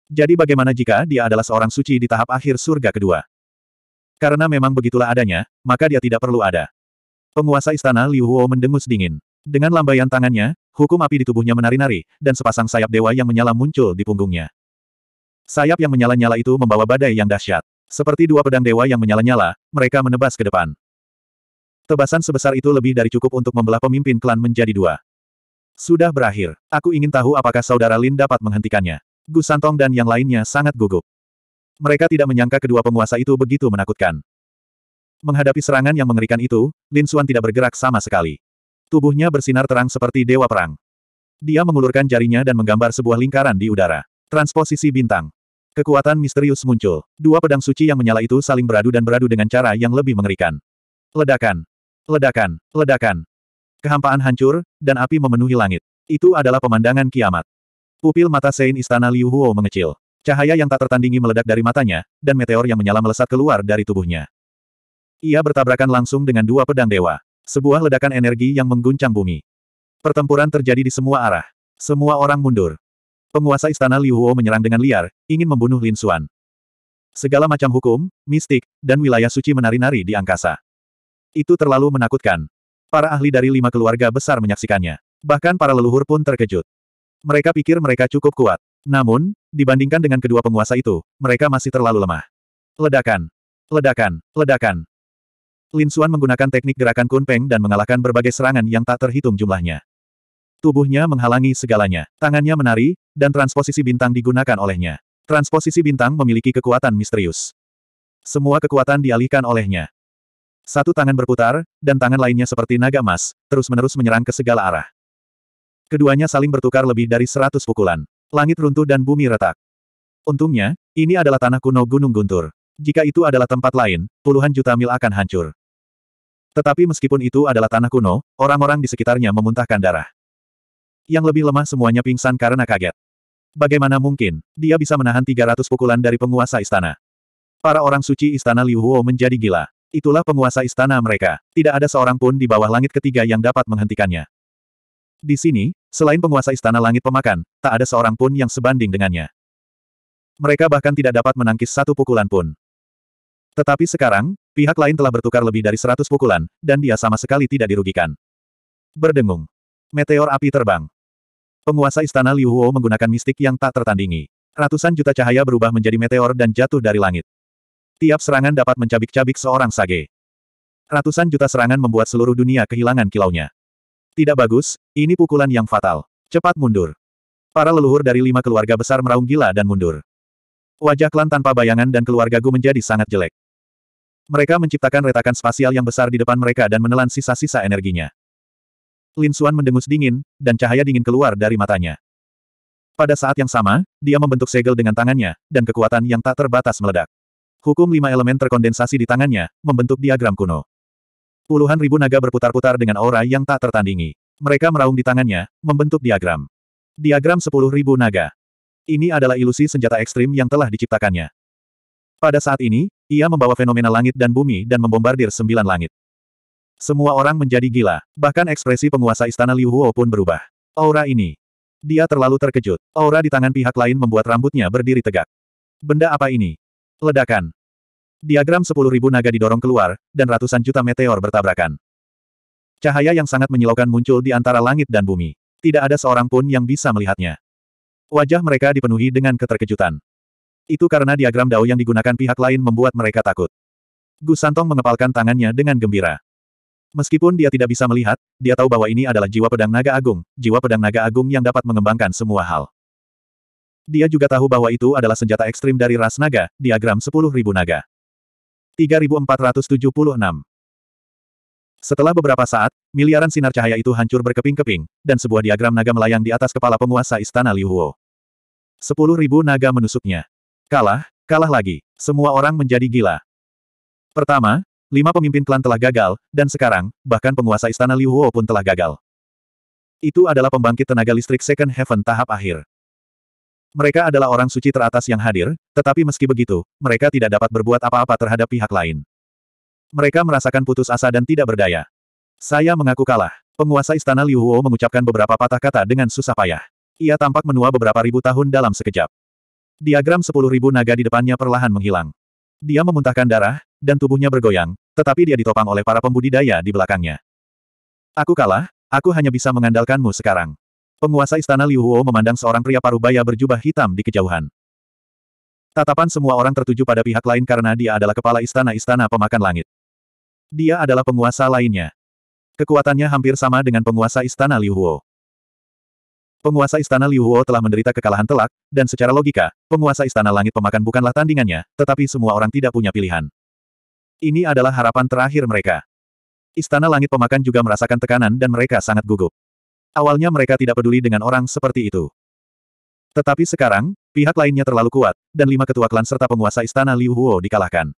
Jadi bagaimana jika dia adalah seorang suci di tahap akhir surga kedua? Karena memang begitulah adanya, maka dia tidak perlu ada. Penguasa istana Liu Huo mendengus dingin. Dengan lambaian tangannya, hukum api di tubuhnya menari-nari, dan sepasang sayap dewa yang menyala muncul di punggungnya. Sayap yang menyala-nyala itu membawa badai yang dahsyat. Seperti dua pedang dewa yang menyala-nyala, mereka menebas ke depan. Tebasan sebesar itu lebih dari cukup untuk membelah pemimpin klan menjadi dua. Sudah berakhir. Aku ingin tahu apakah Saudara Lin dapat menghentikannya. Gu Santong dan yang lainnya sangat gugup. Mereka tidak menyangka kedua penguasa itu begitu menakutkan. Menghadapi serangan yang mengerikan itu, Lin Xuan tidak bergerak sama sekali. Tubuhnya bersinar terang seperti dewa perang. Dia mengulurkan jarinya dan menggambar sebuah lingkaran di udara. Transposisi bintang. Kekuatan misterius muncul. Dua pedang suci yang menyala itu saling beradu dan beradu dengan cara yang lebih mengerikan. Ledakan. Ledakan. Ledakan. Kehampaan hancur, dan api memenuhi langit. Itu adalah pemandangan kiamat. Pupil mata Sein Istana Liu Huo mengecil. Cahaya yang tak tertandingi meledak dari matanya, dan meteor yang menyala melesat keluar dari tubuhnya. Ia bertabrakan langsung dengan dua pedang dewa. Sebuah ledakan energi yang mengguncang bumi. Pertempuran terjadi di semua arah. Semua orang mundur. Penguasa istana Liu Huo menyerang dengan liar, ingin membunuh Lin Xuan. Segala macam hukum, mistik, dan wilayah suci menari-nari di angkasa. Itu terlalu menakutkan. Para ahli dari lima keluarga besar menyaksikannya. Bahkan para leluhur pun terkejut. Mereka pikir mereka cukup kuat. Namun, dibandingkan dengan kedua penguasa itu, mereka masih terlalu lemah. Ledakan. Ledakan. Ledakan. Lin Xuan menggunakan teknik gerakan kunpeng dan mengalahkan berbagai serangan yang tak terhitung jumlahnya. Tubuhnya menghalangi segalanya. Tangannya menari, dan transposisi bintang digunakan olehnya. Transposisi bintang memiliki kekuatan misterius. Semua kekuatan dialihkan olehnya. Satu tangan berputar, dan tangan lainnya seperti naga emas, terus-menerus menyerang ke segala arah. Keduanya saling bertukar lebih dari seratus pukulan. Langit runtuh dan bumi retak. Untungnya, ini adalah tanah kuno Gunung Guntur. Jika itu adalah tempat lain, puluhan juta mil akan hancur. Tetapi meskipun itu adalah tanah kuno, orang-orang di sekitarnya memuntahkan darah. Yang lebih lemah semuanya pingsan karena kaget. Bagaimana mungkin, dia bisa menahan 300 pukulan dari penguasa istana. Para orang suci istana Liu Huo menjadi gila. Itulah penguasa istana mereka. Tidak ada seorang pun di bawah langit ketiga yang dapat menghentikannya. Di sini, selain penguasa istana langit pemakan, tak ada seorang pun yang sebanding dengannya. Mereka bahkan tidak dapat menangkis satu pukulan pun. Tetapi sekarang, Pihak lain telah bertukar lebih dari seratus pukulan, dan dia sama sekali tidak dirugikan. Berdengung. Meteor api terbang. Penguasa istana Liu Huo menggunakan mistik yang tak tertandingi. Ratusan juta cahaya berubah menjadi meteor dan jatuh dari langit. Tiap serangan dapat mencabik-cabik seorang sage. Ratusan juta serangan membuat seluruh dunia kehilangan kilaunya. Tidak bagus, ini pukulan yang fatal. Cepat mundur. Para leluhur dari lima keluarga besar meraung gila dan mundur. Wajah klan tanpa bayangan dan keluarga Gu menjadi sangat jelek. Mereka menciptakan retakan spasial yang besar di depan mereka dan menelan sisa-sisa energinya. Lin Xuan mendengus dingin, dan cahaya dingin keluar dari matanya. Pada saat yang sama, dia membentuk segel dengan tangannya, dan kekuatan yang tak terbatas meledak. Hukum lima elemen terkondensasi di tangannya, membentuk diagram kuno. Puluhan ribu naga berputar-putar dengan aura yang tak tertandingi. Mereka meraung di tangannya, membentuk diagram. Diagram sepuluh ribu naga. Ini adalah ilusi senjata ekstrim yang telah diciptakannya. Pada saat ini, ia membawa fenomena langit dan bumi dan membombardir sembilan langit. Semua orang menjadi gila, bahkan ekspresi penguasa istana Liu Huo pun berubah. Aura ini. Dia terlalu terkejut. Aura di tangan pihak lain membuat rambutnya berdiri tegak. Benda apa ini? Ledakan. Diagram sepuluh ribu naga didorong keluar, dan ratusan juta meteor bertabrakan. Cahaya yang sangat menyilaukan muncul di antara langit dan bumi. Tidak ada seorang pun yang bisa melihatnya. Wajah mereka dipenuhi dengan keterkejutan. Itu karena diagram Dao yang digunakan pihak lain membuat mereka takut. Gu Santong mengepalkan tangannya dengan gembira. Meskipun dia tidak bisa melihat, dia tahu bahwa ini adalah jiwa pedang naga agung, jiwa pedang naga agung yang dapat mengembangkan semua hal. Dia juga tahu bahwa itu adalah senjata ekstrim dari ras naga, diagram 10.000 naga. 3476 Setelah beberapa saat, miliaran sinar cahaya itu hancur berkeping-keping, dan sebuah diagram naga melayang di atas kepala penguasa istana Liu Sepuluh 10.000 naga menusuknya. Kalah, kalah lagi. Semua orang menjadi gila. Pertama, lima pemimpin klan telah gagal, dan sekarang, bahkan penguasa istana Liu Huo pun telah gagal. Itu adalah pembangkit tenaga listrik Second Heaven tahap akhir. Mereka adalah orang suci teratas yang hadir, tetapi meski begitu, mereka tidak dapat berbuat apa-apa terhadap pihak lain. Mereka merasakan putus asa dan tidak berdaya. Saya mengaku kalah. Penguasa istana Liu Huo mengucapkan beberapa patah kata dengan susah payah. Ia tampak menua beberapa ribu tahun dalam sekejap. Diagram sepuluh ribu naga di depannya perlahan menghilang. Dia memuntahkan darah, dan tubuhnya bergoyang, tetapi dia ditopang oleh para pembudidaya di belakangnya. Aku kalah, aku hanya bisa mengandalkanmu sekarang. Penguasa istana Liu Huo memandang seorang pria parubaya berjubah hitam di kejauhan. Tatapan semua orang tertuju pada pihak lain karena dia adalah kepala istana-istana pemakan langit. Dia adalah penguasa lainnya. Kekuatannya hampir sama dengan penguasa istana Liu Huo. Penguasa Istana Liu Huo telah menderita kekalahan telak, dan secara logika, penguasa Istana Langit Pemakan bukanlah tandingannya, tetapi semua orang tidak punya pilihan. Ini adalah harapan terakhir mereka. Istana Langit Pemakan juga merasakan tekanan dan mereka sangat gugup. Awalnya mereka tidak peduli dengan orang seperti itu. Tetapi sekarang, pihak lainnya terlalu kuat, dan lima ketua klan serta penguasa Istana Liu Huo dikalahkan.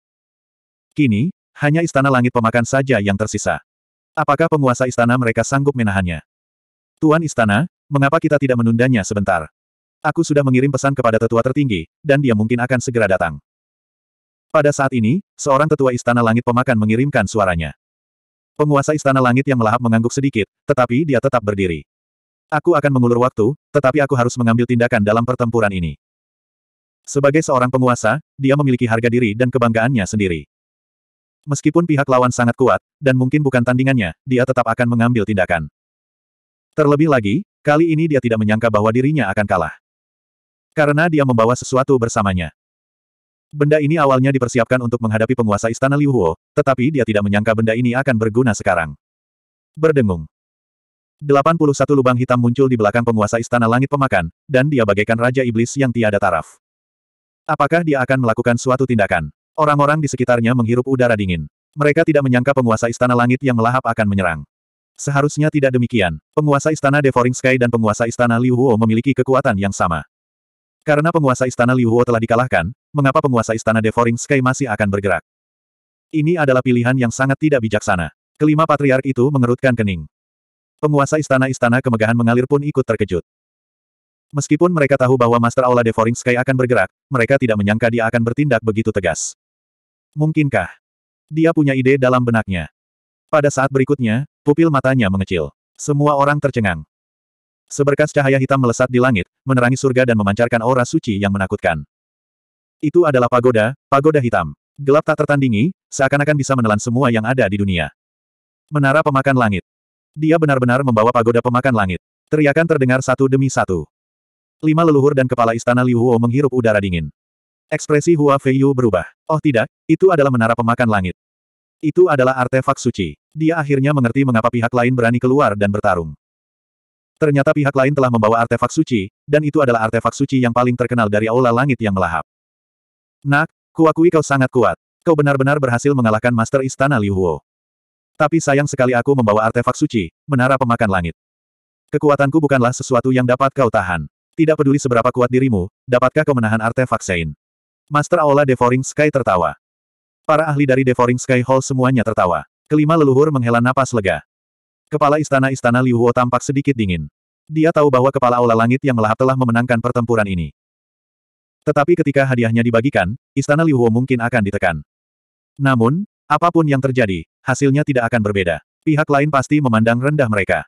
Kini, hanya Istana Langit Pemakan saja yang tersisa. Apakah penguasa istana mereka sanggup menahannya? Tuan Istana, Mengapa kita tidak menundanya sebentar? Aku sudah mengirim pesan kepada tetua tertinggi, dan dia mungkin akan segera datang. Pada saat ini, seorang tetua Istana Langit Pemakan mengirimkan suaranya. Penguasa Istana Langit yang melahap mengangguk sedikit, tetapi dia tetap berdiri. Aku akan mengulur waktu, tetapi aku harus mengambil tindakan dalam pertempuran ini. Sebagai seorang penguasa, dia memiliki harga diri dan kebanggaannya sendiri. Meskipun pihak lawan sangat kuat, dan mungkin bukan tandingannya, dia tetap akan mengambil tindakan. Terlebih lagi, Kali ini dia tidak menyangka bahwa dirinya akan kalah. Karena dia membawa sesuatu bersamanya. Benda ini awalnya dipersiapkan untuk menghadapi penguasa istana Liu Huo, tetapi dia tidak menyangka benda ini akan berguna sekarang. Berdengung. 81 lubang hitam muncul di belakang penguasa istana langit pemakan, dan dia bagaikan raja iblis yang tiada taraf. Apakah dia akan melakukan suatu tindakan? Orang-orang di sekitarnya menghirup udara dingin. Mereka tidak menyangka penguasa istana langit yang melahap akan menyerang. Seharusnya tidak demikian. Penguasa istana Devouring Sky dan penguasa istana Liu Huo memiliki kekuatan yang sama. Karena penguasa istana Liu Huo telah dikalahkan, mengapa penguasa istana Devouring Sky masih akan bergerak? Ini adalah pilihan yang sangat tidak bijaksana. Kelima patriark itu mengerutkan kening. Penguasa istana-istana kemegahan mengalir pun ikut terkejut. Meskipun mereka tahu bahwa Master Aula Devouring Sky akan bergerak, mereka tidak menyangka dia akan bertindak begitu tegas. Mungkinkah? Dia punya ide dalam benaknya. Pada saat berikutnya, Pupil matanya mengecil. Semua orang tercengang. Seberkas cahaya hitam melesat di langit, menerangi surga dan memancarkan aura suci yang menakutkan. Itu adalah pagoda, pagoda hitam. Gelap tak tertandingi, seakan-akan bisa menelan semua yang ada di dunia. Menara pemakan langit. Dia benar-benar membawa pagoda pemakan langit. Teriakan terdengar satu demi satu. Lima leluhur dan kepala istana Liu Huo menghirup udara dingin. Ekspresi Hua Feiyu berubah. Oh tidak, itu adalah menara pemakan langit. Itu adalah artefak suci. Dia akhirnya mengerti mengapa pihak lain berani keluar dan bertarung. Ternyata pihak lain telah membawa artefak suci, dan itu adalah artefak suci yang paling terkenal dari aula langit yang melahap. Nak, kuakui kau sangat kuat. Kau benar-benar berhasil mengalahkan Master Istana Liu Huo. Tapi sayang sekali aku membawa artefak suci, menara pemakan langit. Kekuatanku bukanlah sesuatu yang dapat kau tahan. Tidak peduli seberapa kuat dirimu, dapatkah kau menahan artefak Sein? Master Aula Devouring Sky tertawa. Para ahli dari Devouring Sky Hall semuanya tertawa. Kelima leluhur menghela napas lega. Kepala istana-istana Liu Huo tampak sedikit dingin. Dia tahu bahwa kepala aula langit yang melahap telah memenangkan pertempuran ini. Tetapi ketika hadiahnya dibagikan, istana Liu Huo mungkin akan ditekan. Namun, apapun yang terjadi, hasilnya tidak akan berbeda. Pihak lain pasti memandang rendah mereka.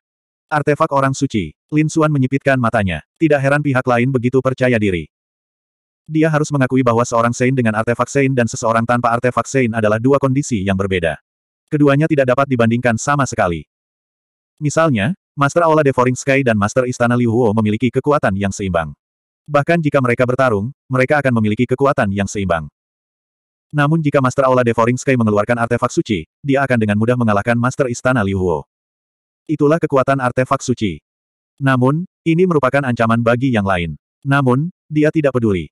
Artefak orang suci, Lin Xuan menyipitkan matanya. Tidak heran pihak lain begitu percaya diri. Dia harus mengakui bahwa seorang Sein dengan artefak Sein dan seseorang tanpa artefak Sein adalah dua kondisi yang berbeda. Keduanya tidak dapat dibandingkan sama sekali. Misalnya, Master Aula Devouring Sky dan Master Istana Liu Huo memiliki kekuatan yang seimbang. Bahkan jika mereka bertarung, mereka akan memiliki kekuatan yang seimbang. Namun jika Master Aula Devouring Sky mengeluarkan artefak suci, dia akan dengan mudah mengalahkan Master Istana Liu Huo. Itulah kekuatan artefak suci. Namun, ini merupakan ancaman bagi yang lain. Namun, dia tidak peduli.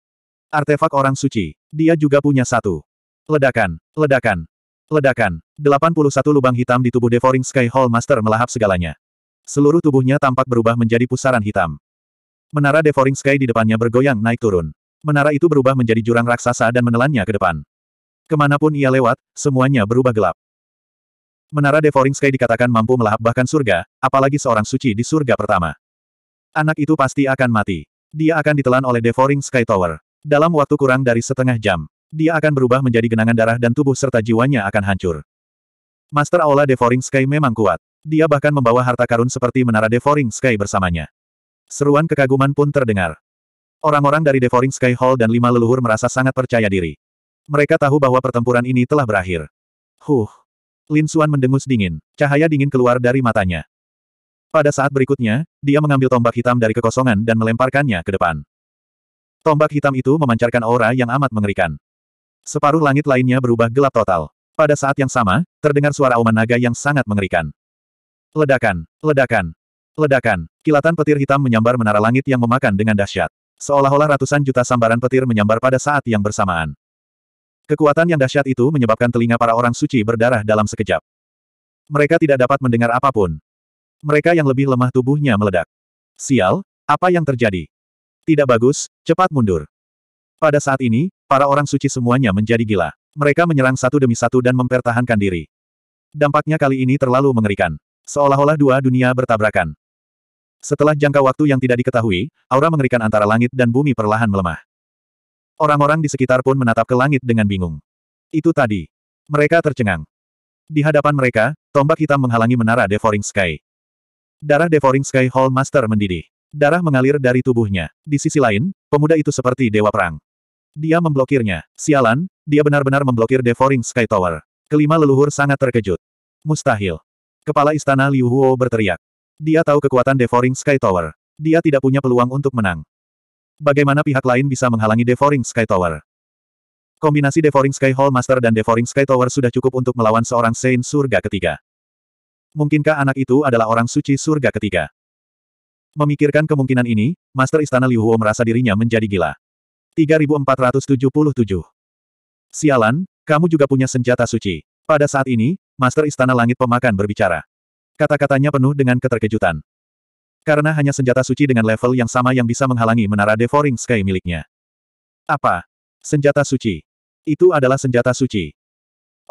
Artefak orang suci. Dia juga punya satu. Ledakan, ledakan, ledakan. 81 lubang hitam di tubuh Devouring Sky Hall Master melahap segalanya. Seluruh tubuhnya tampak berubah menjadi pusaran hitam. Menara Devouring Sky di depannya bergoyang naik turun. Menara itu berubah menjadi jurang raksasa dan menelannya ke depan. Kemanapun ia lewat, semuanya berubah gelap. Menara Devouring Sky dikatakan mampu melahap bahkan surga, apalagi seorang suci di surga pertama. Anak itu pasti akan mati. Dia akan ditelan oleh Devouring Sky Tower. Dalam waktu kurang dari setengah jam, dia akan berubah menjadi genangan darah dan tubuh serta jiwanya akan hancur. Master Aula Devouring Sky memang kuat. Dia bahkan membawa harta karun seperti menara Devouring Sky bersamanya. Seruan kekaguman pun terdengar. Orang-orang dari Devouring Sky Hall dan lima leluhur merasa sangat percaya diri. Mereka tahu bahwa pertempuran ini telah berakhir. Huh. Lin Suan mendengus dingin. Cahaya dingin keluar dari matanya. Pada saat berikutnya, dia mengambil tombak hitam dari kekosongan dan melemparkannya ke depan. Tombak hitam itu memancarkan aura yang amat mengerikan. Separuh langit lainnya berubah gelap total. Pada saat yang sama, terdengar suara auman naga yang sangat mengerikan. Ledakan, ledakan, ledakan. Kilatan petir hitam menyambar menara langit yang memakan dengan dahsyat. Seolah-olah ratusan juta sambaran petir menyambar pada saat yang bersamaan. Kekuatan yang dahsyat itu menyebabkan telinga para orang suci berdarah dalam sekejap. Mereka tidak dapat mendengar apapun. Mereka yang lebih lemah tubuhnya meledak. Sial, apa yang terjadi? Tidak bagus, cepat mundur. Pada saat ini, para orang suci semuanya menjadi gila. Mereka menyerang satu demi satu dan mempertahankan diri. Dampaknya kali ini terlalu mengerikan. Seolah-olah dua dunia bertabrakan. Setelah jangka waktu yang tidak diketahui, aura mengerikan antara langit dan bumi perlahan melemah. Orang-orang di sekitar pun menatap ke langit dengan bingung. Itu tadi. Mereka tercengang. Di hadapan mereka, tombak hitam menghalangi menara Devouring Sky. Darah Devouring Sky Hall Master mendidih. Darah mengalir dari tubuhnya. Di sisi lain, pemuda itu seperti dewa perang. Dia memblokirnya. Sialan, dia benar-benar memblokir Devouring Sky Tower. Kelima leluhur sangat terkejut. Mustahil. Kepala istana Liu Huo berteriak. Dia tahu kekuatan Devouring Sky Tower. Dia tidak punya peluang untuk menang. Bagaimana pihak lain bisa menghalangi Devouring Sky Tower? Kombinasi Devouring Sky Hall Master dan Devouring Sky Tower sudah cukup untuk melawan seorang Saint Surga ketiga. Mungkinkah anak itu adalah orang suci surga ketiga? Memikirkan kemungkinan ini, Master Istana Liu Huo merasa dirinya menjadi gila. 3477 Sialan, kamu juga punya senjata suci. Pada saat ini, Master Istana Langit Pemakan berbicara. Kata-katanya penuh dengan keterkejutan. Karena hanya senjata suci dengan level yang sama yang bisa menghalangi menara Devouring Sky miliknya. Apa? Senjata suci. Itu adalah senjata suci.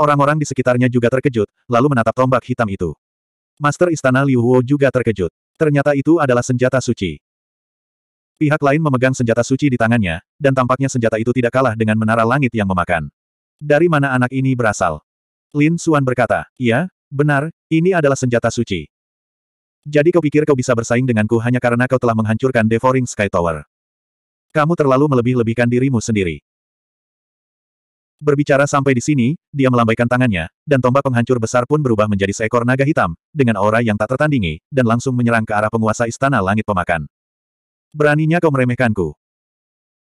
Orang-orang di sekitarnya juga terkejut, lalu menatap tombak hitam itu. Master Istana Liu Huo juga terkejut. Ternyata itu adalah senjata suci. Pihak lain memegang senjata suci di tangannya, dan tampaknya senjata itu tidak kalah dengan menara langit yang memakan. Dari mana anak ini berasal? Lin Suan berkata, "Ya, benar, ini adalah senjata suci. Jadi kau pikir kau bisa bersaing denganku hanya karena kau telah menghancurkan Devouring Sky Tower. Kamu terlalu melebih-lebihkan dirimu sendiri. Berbicara sampai di sini, dia melambaikan tangannya, dan tombak penghancur besar pun berubah menjadi seekor naga hitam, dengan aura yang tak tertandingi, dan langsung menyerang ke arah penguasa Istana Langit Pemakan. Beraninya kau meremehkanku.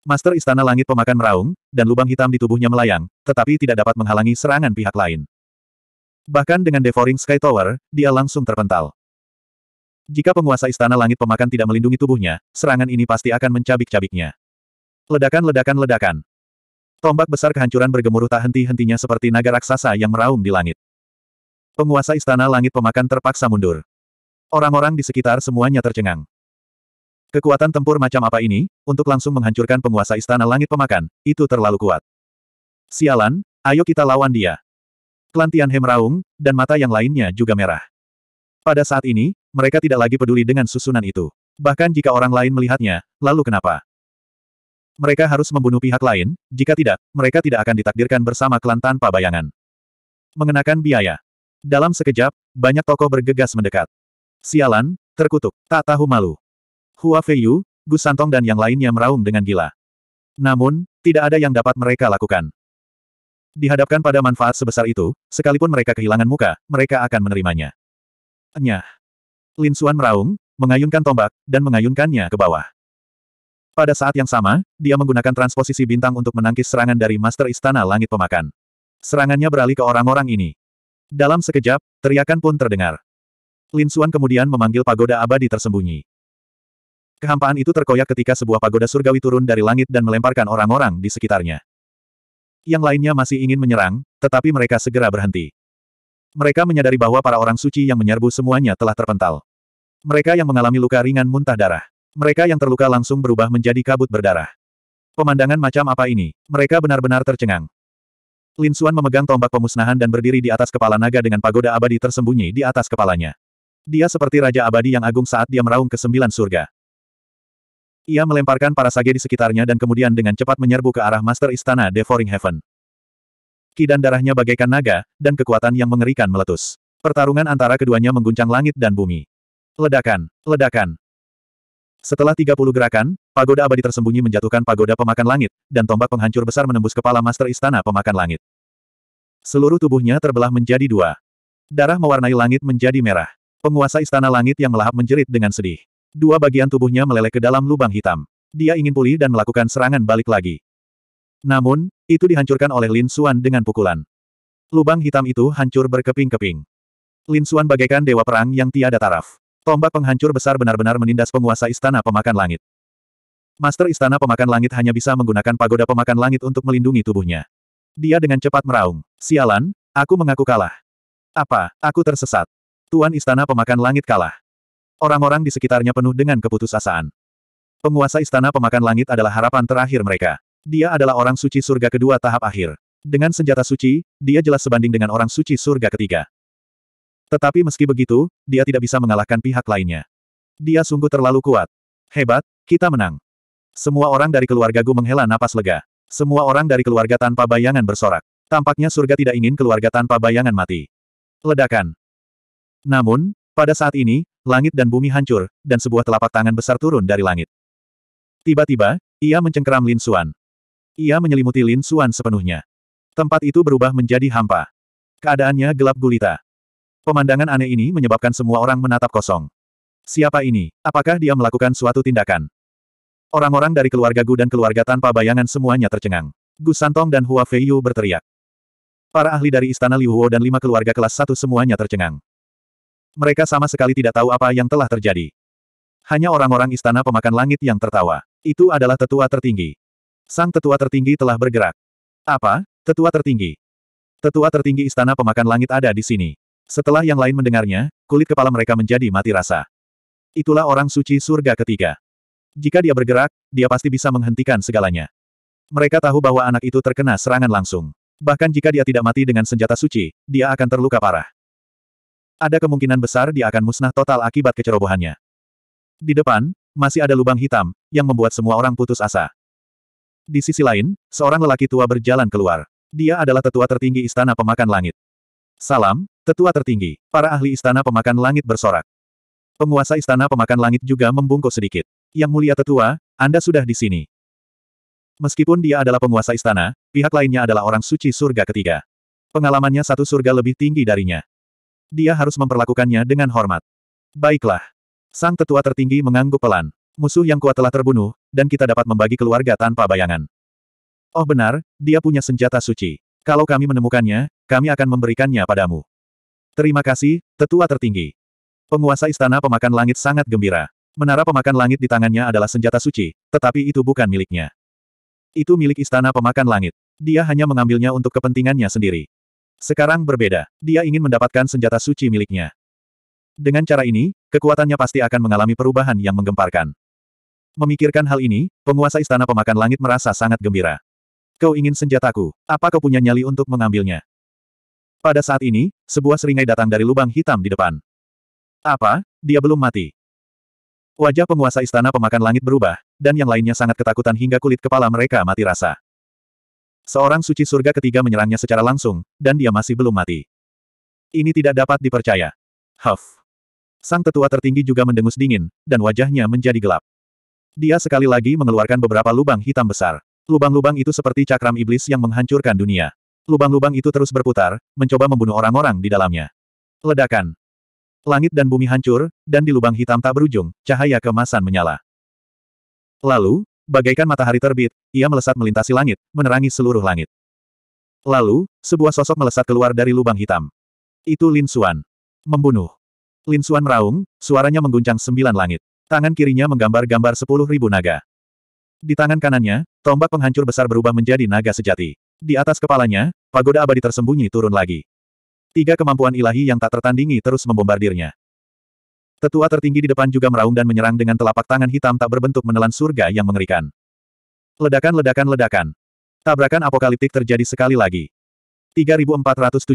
Master Istana Langit Pemakan meraung, dan lubang hitam di tubuhnya melayang, tetapi tidak dapat menghalangi serangan pihak lain. Bahkan dengan Devouring Sky Tower, dia langsung terpental. Jika penguasa istana langit pemakan tidak melindungi tubuhnya, serangan ini pasti akan mencabik-cabiknya. Ledakan-ledakan-ledakan. Tombak besar kehancuran bergemuruh tak henti-hentinya seperti naga raksasa yang meraung di langit. Penguasa istana langit pemakan terpaksa mundur. Orang-orang di sekitar semuanya tercengang. Kekuatan tempur macam apa ini, untuk langsung menghancurkan penguasa istana langit pemakan, itu terlalu kuat. Sialan, ayo kita lawan dia. Kelantian hem meraung, dan mata yang lainnya juga merah. Pada saat ini, mereka tidak lagi peduli dengan susunan itu. Bahkan jika orang lain melihatnya, lalu kenapa? Mereka harus membunuh pihak lain, jika tidak, mereka tidak akan ditakdirkan bersama klan tanpa bayangan. Mengenakan biaya. Dalam sekejap, banyak tokoh bergegas mendekat. Sialan, terkutuk, tak tahu malu. Hua Feiyu, Gus Santong dan yang lainnya meraung dengan gila. Namun, tidak ada yang dapat mereka lakukan. Dihadapkan pada manfaat sebesar itu, sekalipun mereka kehilangan muka, mereka akan menerimanya. Enyah. Lin Suan meraung, mengayunkan tombak, dan mengayunkannya ke bawah. Pada saat yang sama, dia menggunakan transposisi bintang untuk menangkis serangan dari Master Istana Langit Pemakan. Serangannya beralih ke orang-orang ini. Dalam sekejap, teriakan pun terdengar. Lin Suan kemudian memanggil pagoda abadi tersembunyi. Kehampaan itu terkoyak ketika sebuah pagoda surgawi turun dari langit dan melemparkan orang-orang di sekitarnya. Yang lainnya masih ingin menyerang, tetapi mereka segera berhenti. Mereka menyadari bahwa para orang suci yang menyerbu semuanya telah terpental. Mereka yang mengalami luka ringan muntah darah. Mereka yang terluka langsung berubah menjadi kabut berdarah. Pemandangan macam apa ini? Mereka benar-benar tercengang. Lin Xuan memegang tombak pemusnahan dan berdiri di atas kepala naga dengan pagoda abadi tersembunyi di atas kepalanya. Dia seperti Raja Abadi yang agung saat dia meraung ke sembilan surga. Ia melemparkan para sage di sekitarnya dan kemudian dengan cepat menyerbu ke arah Master Istana Devouring Heaven. Kidan darahnya bagaikan naga, dan kekuatan yang mengerikan meletus. Pertarungan antara keduanya mengguncang langit dan bumi. Ledakan, ledakan, setelah 30 gerakan, pagoda abadi tersembunyi menjatuhkan pagoda pemakan langit, dan tombak penghancur besar menembus kepala master istana pemakan langit. Seluruh tubuhnya terbelah menjadi dua. Darah mewarnai langit menjadi merah. Penguasa istana langit yang melahap menjerit dengan sedih. Dua bagian tubuhnya meleleh ke dalam lubang hitam. Dia ingin pulih dan melakukan serangan balik lagi. Namun, itu dihancurkan oleh Lin Xuan dengan pukulan. Lubang hitam itu hancur berkeping-keping. Lin Xuan bagaikan dewa perang yang tiada taraf. Tombak penghancur besar benar-benar menindas penguasa istana pemakan langit. Master istana pemakan langit hanya bisa menggunakan pagoda pemakan langit untuk melindungi tubuhnya. Dia dengan cepat meraung. Sialan, aku mengaku kalah. Apa, aku tersesat. Tuan istana pemakan langit kalah. Orang-orang di sekitarnya penuh dengan keputusasaan. Penguasa istana pemakan langit adalah harapan terakhir mereka. Dia adalah orang suci surga kedua tahap akhir. Dengan senjata suci, dia jelas sebanding dengan orang suci surga ketiga. Tetapi meski begitu, dia tidak bisa mengalahkan pihak lainnya. Dia sungguh terlalu kuat. Hebat, kita menang. Semua orang dari keluarga Gu menghela napas lega. Semua orang dari keluarga tanpa bayangan bersorak. Tampaknya surga tidak ingin keluarga tanpa bayangan mati. Ledakan. Namun, pada saat ini, langit dan bumi hancur, dan sebuah telapak tangan besar turun dari langit. Tiba-tiba, ia mencengkeram Lin Suan. Ia menyelimuti Lin Suan sepenuhnya. Tempat itu berubah menjadi hampa. Keadaannya gelap gulita. Pemandangan aneh ini menyebabkan semua orang menatap kosong. Siapa ini? Apakah dia melakukan suatu tindakan? Orang-orang dari keluarga Gu dan keluarga tanpa bayangan semuanya tercengang. Gu Santong dan Hua Feiyu berteriak. Para ahli dari Istana Liuwo dan lima keluarga kelas satu semuanya tercengang. Mereka sama sekali tidak tahu apa yang telah terjadi. Hanya orang-orang Istana Pemakan Langit yang tertawa. Itu adalah tetua tertinggi. Sang tetua tertinggi telah bergerak. Apa? Tetua tertinggi? Tetua tertinggi Istana Pemakan Langit ada di sini. Setelah yang lain mendengarnya, kulit kepala mereka menjadi mati rasa. Itulah orang suci surga ketiga. Jika dia bergerak, dia pasti bisa menghentikan segalanya. Mereka tahu bahwa anak itu terkena serangan langsung. Bahkan jika dia tidak mati dengan senjata suci, dia akan terluka parah. Ada kemungkinan besar dia akan musnah total akibat kecerobohannya. Di depan, masih ada lubang hitam, yang membuat semua orang putus asa. Di sisi lain, seorang lelaki tua berjalan keluar. Dia adalah tetua tertinggi istana pemakan langit. Salam, tetua tertinggi, para ahli istana pemakan langit bersorak. Penguasa istana pemakan langit juga membungkuk sedikit. Yang mulia tetua, Anda sudah di sini. Meskipun dia adalah penguasa istana, pihak lainnya adalah orang suci surga ketiga. Pengalamannya satu surga lebih tinggi darinya. Dia harus memperlakukannya dengan hormat. Baiklah. Sang tetua tertinggi mengangguk pelan. Musuh yang kuat telah terbunuh, dan kita dapat membagi keluarga tanpa bayangan. Oh benar, dia punya senjata suci. Kalau kami menemukannya, kami akan memberikannya padamu. Terima kasih, tetua tertinggi. Penguasa istana pemakan langit sangat gembira. Menara pemakan langit di tangannya adalah senjata suci, tetapi itu bukan miliknya. Itu milik istana pemakan langit. Dia hanya mengambilnya untuk kepentingannya sendiri. Sekarang berbeda, dia ingin mendapatkan senjata suci miliknya. Dengan cara ini, kekuatannya pasti akan mengalami perubahan yang menggemparkan. Memikirkan hal ini, penguasa istana pemakan langit merasa sangat gembira. Kau ingin senjataku. Apa kau punya nyali untuk mengambilnya? Pada saat ini, sebuah seringai datang dari lubang hitam di depan. Apa? Dia belum mati. Wajah penguasa istana pemakan langit berubah, dan yang lainnya sangat ketakutan hingga kulit kepala mereka mati rasa. Seorang suci surga ketiga menyerangnya secara langsung, dan dia masih belum mati. Ini tidak dapat dipercaya. Huff. Sang tetua tertinggi juga mendengus dingin, dan wajahnya menjadi gelap. Dia sekali lagi mengeluarkan beberapa lubang hitam besar. Lubang-lubang itu seperti cakram iblis yang menghancurkan dunia. Lubang-lubang itu terus berputar, mencoba membunuh orang-orang di dalamnya. Ledakan. Langit dan bumi hancur, dan di lubang hitam tak berujung, cahaya kemasan menyala. Lalu, bagaikan matahari terbit, ia melesat melintasi langit, menerangi seluruh langit. Lalu, sebuah sosok melesat keluar dari lubang hitam. Itu Lin Xuan. Membunuh. Lin Xuan meraung, suaranya mengguncang sembilan langit. Tangan kirinya menggambar-gambar sepuluh ribu naga. Di tangan kanannya, tombak penghancur besar berubah menjadi naga sejati. Di atas kepalanya, pagoda abadi tersembunyi turun lagi. Tiga kemampuan ilahi yang tak tertandingi terus membombardirnya. Tetua tertinggi di depan juga meraung dan menyerang dengan telapak tangan hitam tak berbentuk menelan surga yang mengerikan. Ledakan-ledakan-ledakan. Tabrakan apokaliptik terjadi sekali lagi. 3478.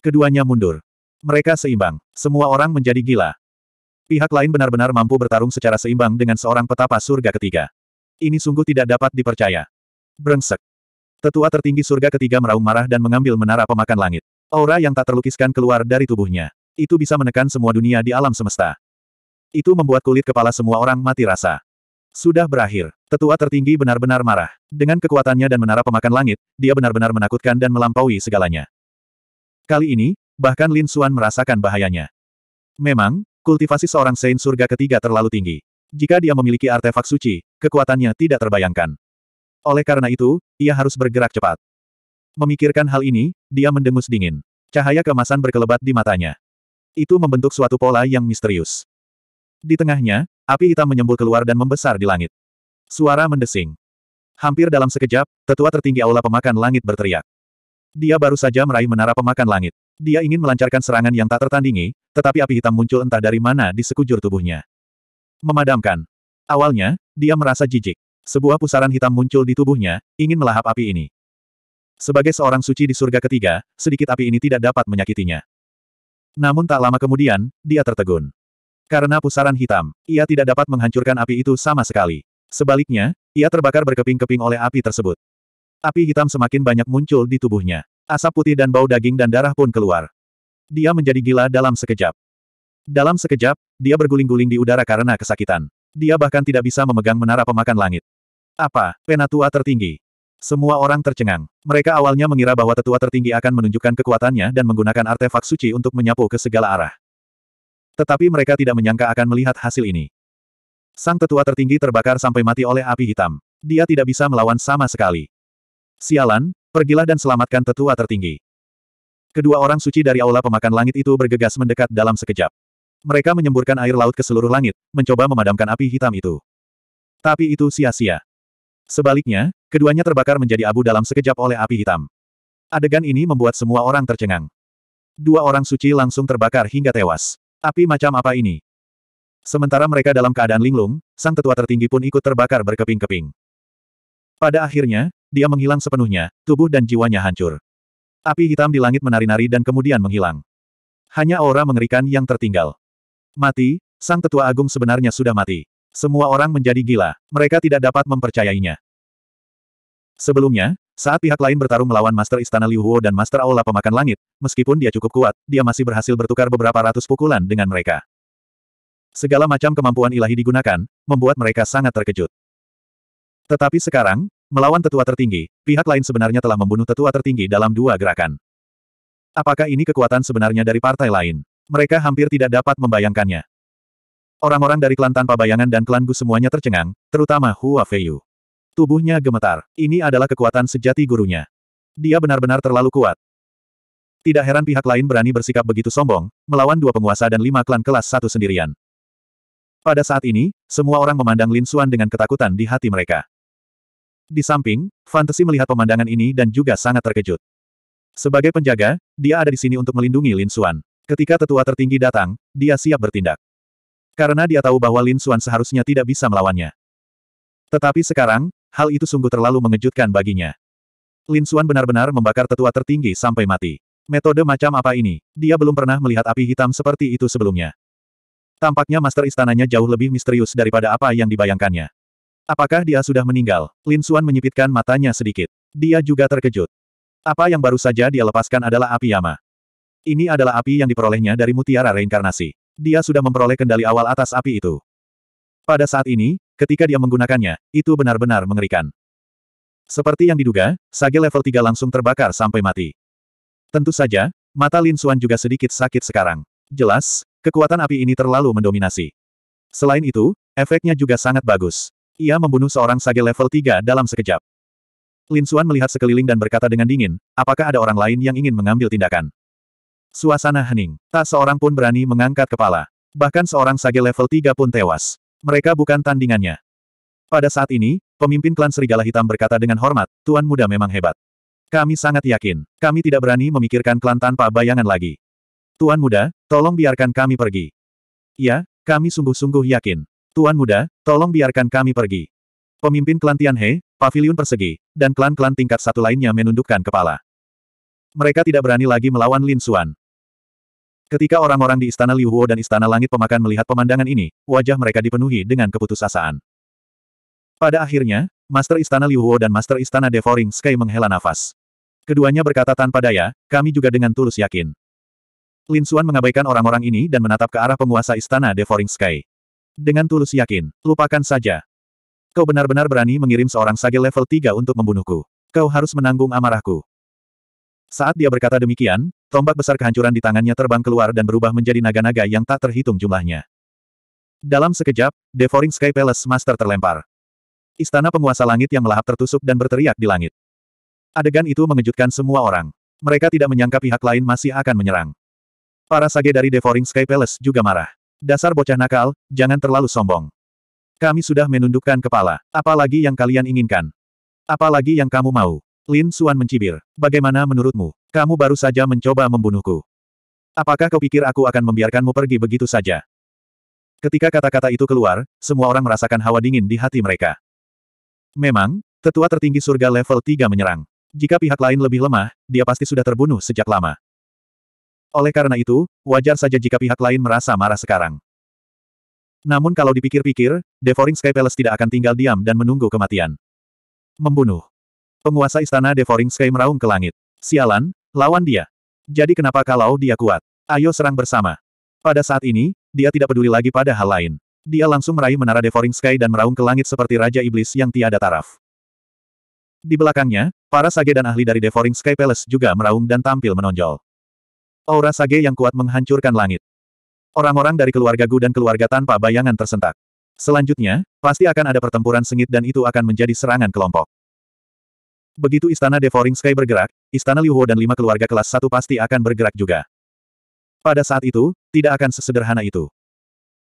Keduanya mundur. Mereka seimbang. Semua orang menjadi gila. Pihak lain benar-benar mampu bertarung secara seimbang dengan seorang petapa surga ketiga. Ini sungguh tidak dapat dipercaya. Brengsek. Tetua tertinggi surga ketiga meraung marah dan mengambil menara pemakan langit. Aura yang tak terlukiskan keluar dari tubuhnya. Itu bisa menekan semua dunia di alam semesta. Itu membuat kulit kepala semua orang mati rasa. Sudah berakhir. Tetua tertinggi benar-benar marah. Dengan kekuatannya dan menara pemakan langit, dia benar-benar menakutkan dan melampaui segalanya. Kali ini, bahkan Lin Suan merasakan bahayanya. Memang, Kultivasi seorang Saint surga ketiga terlalu tinggi. Jika dia memiliki artefak suci, kekuatannya tidak terbayangkan. Oleh karena itu, ia harus bergerak cepat. Memikirkan hal ini, dia mendengus dingin. Cahaya kemasan berkelebat di matanya. Itu membentuk suatu pola yang misterius. Di tengahnya, api hitam menyembul keluar dan membesar di langit. Suara mendesing. Hampir dalam sekejap, tetua tertinggi aula pemakan langit berteriak. Dia baru saja meraih menara pemakan langit. Dia ingin melancarkan serangan yang tak tertandingi, tetapi api hitam muncul entah dari mana di sekujur tubuhnya. Memadamkan. Awalnya, dia merasa jijik. Sebuah pusaran hitam muncul di tubuhnya, ingin melahap api ini. Sebagai seorang suci di surga ketiga, sedikit api ini tidak dapat menyakitinya. Namun tak lama kemudian, dia tertegun. Karena pusaran hitam, ia tidak dapat menghancurkan api itu sama sekali. Sebaliknya, ia terbakar berkeping-keping oleh api tersebut. Api hitam semakin banyak muncul di tubuhnya. Asap putih dan bau daging dan darah pun keluar. Dia menjadi gila dalam sekejap. Dalam sekejap, dia berguling-guling di udara karena kesakitan. Dia bahkan tidak bisa memegang menara pemakan langit. Apa, penatua tertinggi? Semua orang tercengang. Mereka awalnya mengira bahwa tetua tertinggi akan menunjukkan kekuatannya dan menggunakan artefak suci untuk menyapu ke segala arah. Tetapi mereka tidak menyangka akan melihat hasil ini. Sang tetua tertinggi terbakar sampai mati oleh api hitam. Dia tidak bisa melawan sama sekali. Sialan, Pergilah dan selamatkan tetua tertinggi. Kedua orang suci dari aula pemakan langit itu bergegas mendekat dalam sekejap. Mereka menyemburkan air laut ke seluruh langit, mencoba memadamkan api hitam itu. Tapi itu sia-sia. Sebaliknya, keduanya terbakar menjadi abu dalam sekejap oleh api hitam. Adegan ini membuat semua orang tercengang. Dua orang suci langsung terbakar hingga tewas. Api macam apa ini? Sementara mereka dalam keadaan linglung, sang tetua tertinggi pun ikut terbakar berkeping-keping. Pada akhirnya, dia menghilang sepenuhnya, tubuh dan jiwanya hancur. Api hitam di langit menari-nari dan kemudian menghilang. Hanya aura mengerikan yang tertinggal. Mati, sang tetua agung sebenarnya sudah mati. Semua orang menjadi gila, mereka tidak dapat mempercayainya. Sebelumnya, saat pihak lain bertarung melawan Master Istana Liu Huo dan Master Aula Pemakan Langit, meskipun dia cukup kuat, dia masih berhasil bertukar beberapa ratus pukulan dengan mereka. Segala macam kemampuan ilahi digunakan, membuat mereka sangat terkejut. Tetapi sekarang, Melawan tetua tertinggi, pihak lain sebenarnya telah membunuh tetua tertinggi dalam dua gerakan. Apakah ini kekuatan sebenarnya dari partai lain? Mereka hampir tidak dapat membayangkannya. Orang-orang dari klan tanpa bayangan dan klan Gu semuanya tercengang, terutama Hua Feiyu. Tubuhnya gemetar. Ini adalah kekuatan sejati gurunya. Dia benar-benar terlalu kuat. Tidak heran pihak lain berani bersikap begitu sombong, melawan dua penguasa dan lima klan kelas satu sendirian. Pada saat ini, semua orang memandang Lin Xuan dengan ketakutan di hati mereka. Di samping, Fantasi melihat pemandangan ini dan juga sangat terkejut. Sebagai penjaga, dia ada di sini untuk melindungi Lin Xuan. Ketika tetua tertinggi datang, dia siap bertindak. Karena dia tahu bahwa Lin Xuan seharusnya tidak bisa melawannya. Tetapi sekarang, hal itu sungguh terlalu mengejutkan baginya. Lin Xuan benar-benar membakar tetua tertinggi sampai mati. Metode macam apa ini? Dia belum pernah melihat api hitam seperti itu sebelumnya. Tampaknya master istananya jauh lebih misterius daripada apa yang dibayangkannya. Apakah dia sudah meninggal? Lin Suan menyipitkan matanya sedikit. Dia juga terkejut. Apa yang baru saja dia lepaskan adalah api Yama. Ini adalah api yang diperolehnya dari mutiara reinkarnasi. Dia sudah memperoleh kendali awal atas api itu. Pada saat ini, ketika dia menggunakannya, itu benar-benar mengerikan. Seperti yang diduga, Sage level 3 langsung terbakar sampai mati. Tentu saja, mata Lin Suan juga sedikit sakit sekarang. Jelas, kekuatan api ini terlalu mendominasi. Selain itu, efeknya juga sangat bagus. Ia membunuh seorang sage level 3 dalam sekejap. Lin Xuan melihat sekeliling dan berkata dengan dingin, apakah ada orang lain yang ingin mengambil tindakan? Suasana hening. Tak seorang pun berani mengangkat kepala. Bahkan seorang sage level 3 pun tewas. Mereka bukan tandingannya. Pada saat ini, pemimpin klan Serigala Hitam berkata dengan hormat, Tuan Muda memang hebat. Kami sangat yakin, kami tidak berani memikirkan klan tanpa bayangan lagi. Tuan Muda, tolong biarkan kami pergi. Ya, kami sungguh-sungguh yakin. Tuan muda, tolong biarkan kami pergi. Pemimpin klan Tianhe, pavilion persegi, dan klan-klan tingkat satu lainnya menundukkan kepala. Mereka tidak berani lagi melawan Lin Xuan. Ketika orang-orang di Istana Liuhuo dan Istana Langit Pemakan melihat pemandangan ini, wajah mereka dipenuhi dengan keputusasaan. Pada akhirnya, Master Istana Liuhuo dan Master Istana Devouring Sky menghela nafas. Keduanya berkata tanpa daya, kami juga dengan tulus yakin. Lin Xuan mengabaikan orang-orang ini dan menatap ke arah penguasa Istana Devouring Sky dengan tulus yakin. Lupakan saja. Kau benar-benar berani mengirim seorang sage level 3 untuk membunuhku. Kau harus menanggung amarahku. Saat dia berkata demikian, tombak besar kehancuran di tangannya terbang keluar dan berubah menjadi naga-naga yang tak terhitung jumlahnya. Dalam sekejap, Devoring Sky Palace Master terlempar. Istana penguasa langit yang melahap tertusuk dan berteriak di langit. Adegan itu mengejutkan semua orang. Mereka tidak menyangka pihak lain masih akan menyerang. Para sage dari Devoring Sky Palace juga marah. Dasar bocah nakal, jangan terlalu sombong. Kami sudah menundukkan kepala. Apalagi yang kalian inginkan? Apalagi yang kamu mau? Lin Suan mencibir. Bagaimana menurutmu? Kamu baru saja mencoba membunuhku. Apakah kau pikir aku akan membiarkanmu pergi begitu saja? Ketika kata-kata itu keluar, semua orang merasakan hawa dingin di hati mereka. Memang, tetua tertinggi surga level 3 menyerang. Jika pihak lain lebih lemah, dia pasti sudah terbunuh sejak lama. Oleh karena itu, wajar saja jika pihak lain merasa marah sekarang. Namun kalau dipikir-pikir, Devoring Sky Palace tidak akan tinggal diam dan menunggu kematian. Membunuh. Penguasa istana Devoring Sky meraung ke langit. Sialan, lawan dia. Jadi kenapa kalau dia kuat? Ayo serang bersama. Pada saat ini, dia tidak peduli lagi pada hal lain. Dia langsung meraih menara Devoring Sky dan meraung ke langit seperti Raja Iblis yang tiada taraf. Di belakangnya, para sage dan ahli dari Devoring Sky Palace juga meraung dan tampil menonjol. Aura sage yang kuat menghancurkan langit. Orang-orang dari keluarga Gu dan keluarga tanpa bayangan tersentak. Selanjutnya, pasti akan ada pertempuran sengit dan itu akan menjadi serangan kelompok. Begitu istana Devouring Sky bergerak, istana Liuho dan lima keluarga kelas satu pasti akan bergerak juga. Pada saat itu, tidak akan sesederhana itu.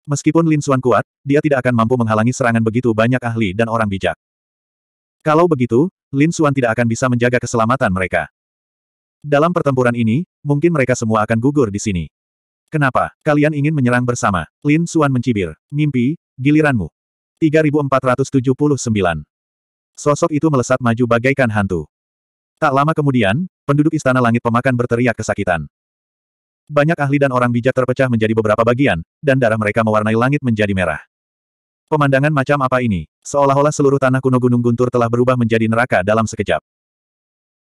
Meskipun Lin Xuan kuat, dia tidak akan mampu menghalangi serangan begitu banyak ahli dan orang bijak. Kalau begitu, Lin Xuan tidak akan bisa menjaga keselamatan mereka. Dalam pertempuran ini, mungkin mereka semua akan gugur di sini. Kenapa? Kalian ingin menyerang bersama. Lin Suan mencibir. Mimpi, giliranmu. 3479. Sosok itu melesat maju bagaikan hantu. Tak lama kemudian, penduduk istana langit pemakan berteriak kesakitan. Banyak ahli dan orang bijak terpecah menjadi beberapa bagian, dan darah mereka mewarnai langit menjadi merah. Pemandangan macam apa ini? Seolah-olah seluruh tanah kuno Gunung Guntur telah berubah menjadi neraka dalam sekejap.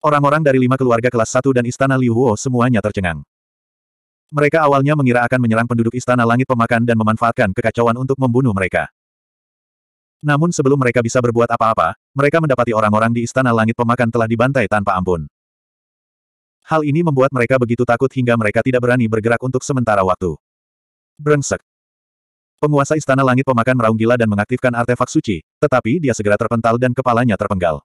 Orang-orang dari lima keluarga kelas satu dan istana Liu Huo semuanya tercengang. Mereka awalnya mengira akan menyerang penduduk istana langit pemakan dan memanfaatkan kekacauan untuk membunuh mereka. Namun sebelum mereka bisa berbuat apa-apa, mereka mendapati orang-orang di istana langit pemakan telah dibantai tanpa ampun. Hal ini membuat mereka begitu takut hingga mereka tidak berani bergerak untuk sementara waktu. Brengsek. Penguasa istana langit pemakan meraung gila dan mengaktifkan artefak suci, tetapi dia segera terpental dan kepalanya terpenggal.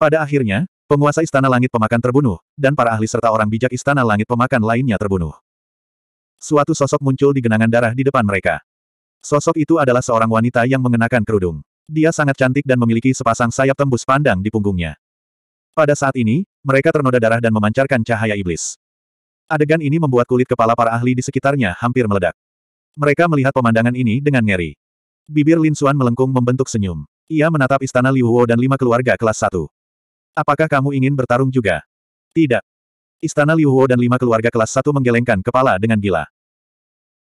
Pada akhirnya, Penguasa Istana Langit Pemakan terbunuh, dan para ahli serta orang bijak Istana Langit Pemakan lainnya terbunuh. Suatu sosok muncul di genangan darah di depan mereka. Sosok itu adalah seorang wanita yang mengenakan kerudung. Dia sangat cantik dan memiliki sepasang sayap tembus pandang di punggungnya. Pada saat ini, mereka ternoda darah dan memancarkan cahaya iblis. Adegan ini membuat kulit kepala para ahli di sekitarnya hampir meledak. Mereka melihat pemandangan ini dengan ngeri. Bibir Lin Xuan melengkung membentuk senyum. Ia menatap istana Liu Liuwo dan lima keluarga kelas satu. Apakah kamu ingin bertarung juga? Tidak. Istana Liu Liuhuo dan lima keluarga kelas satu menggelengkan kepala dengan gila.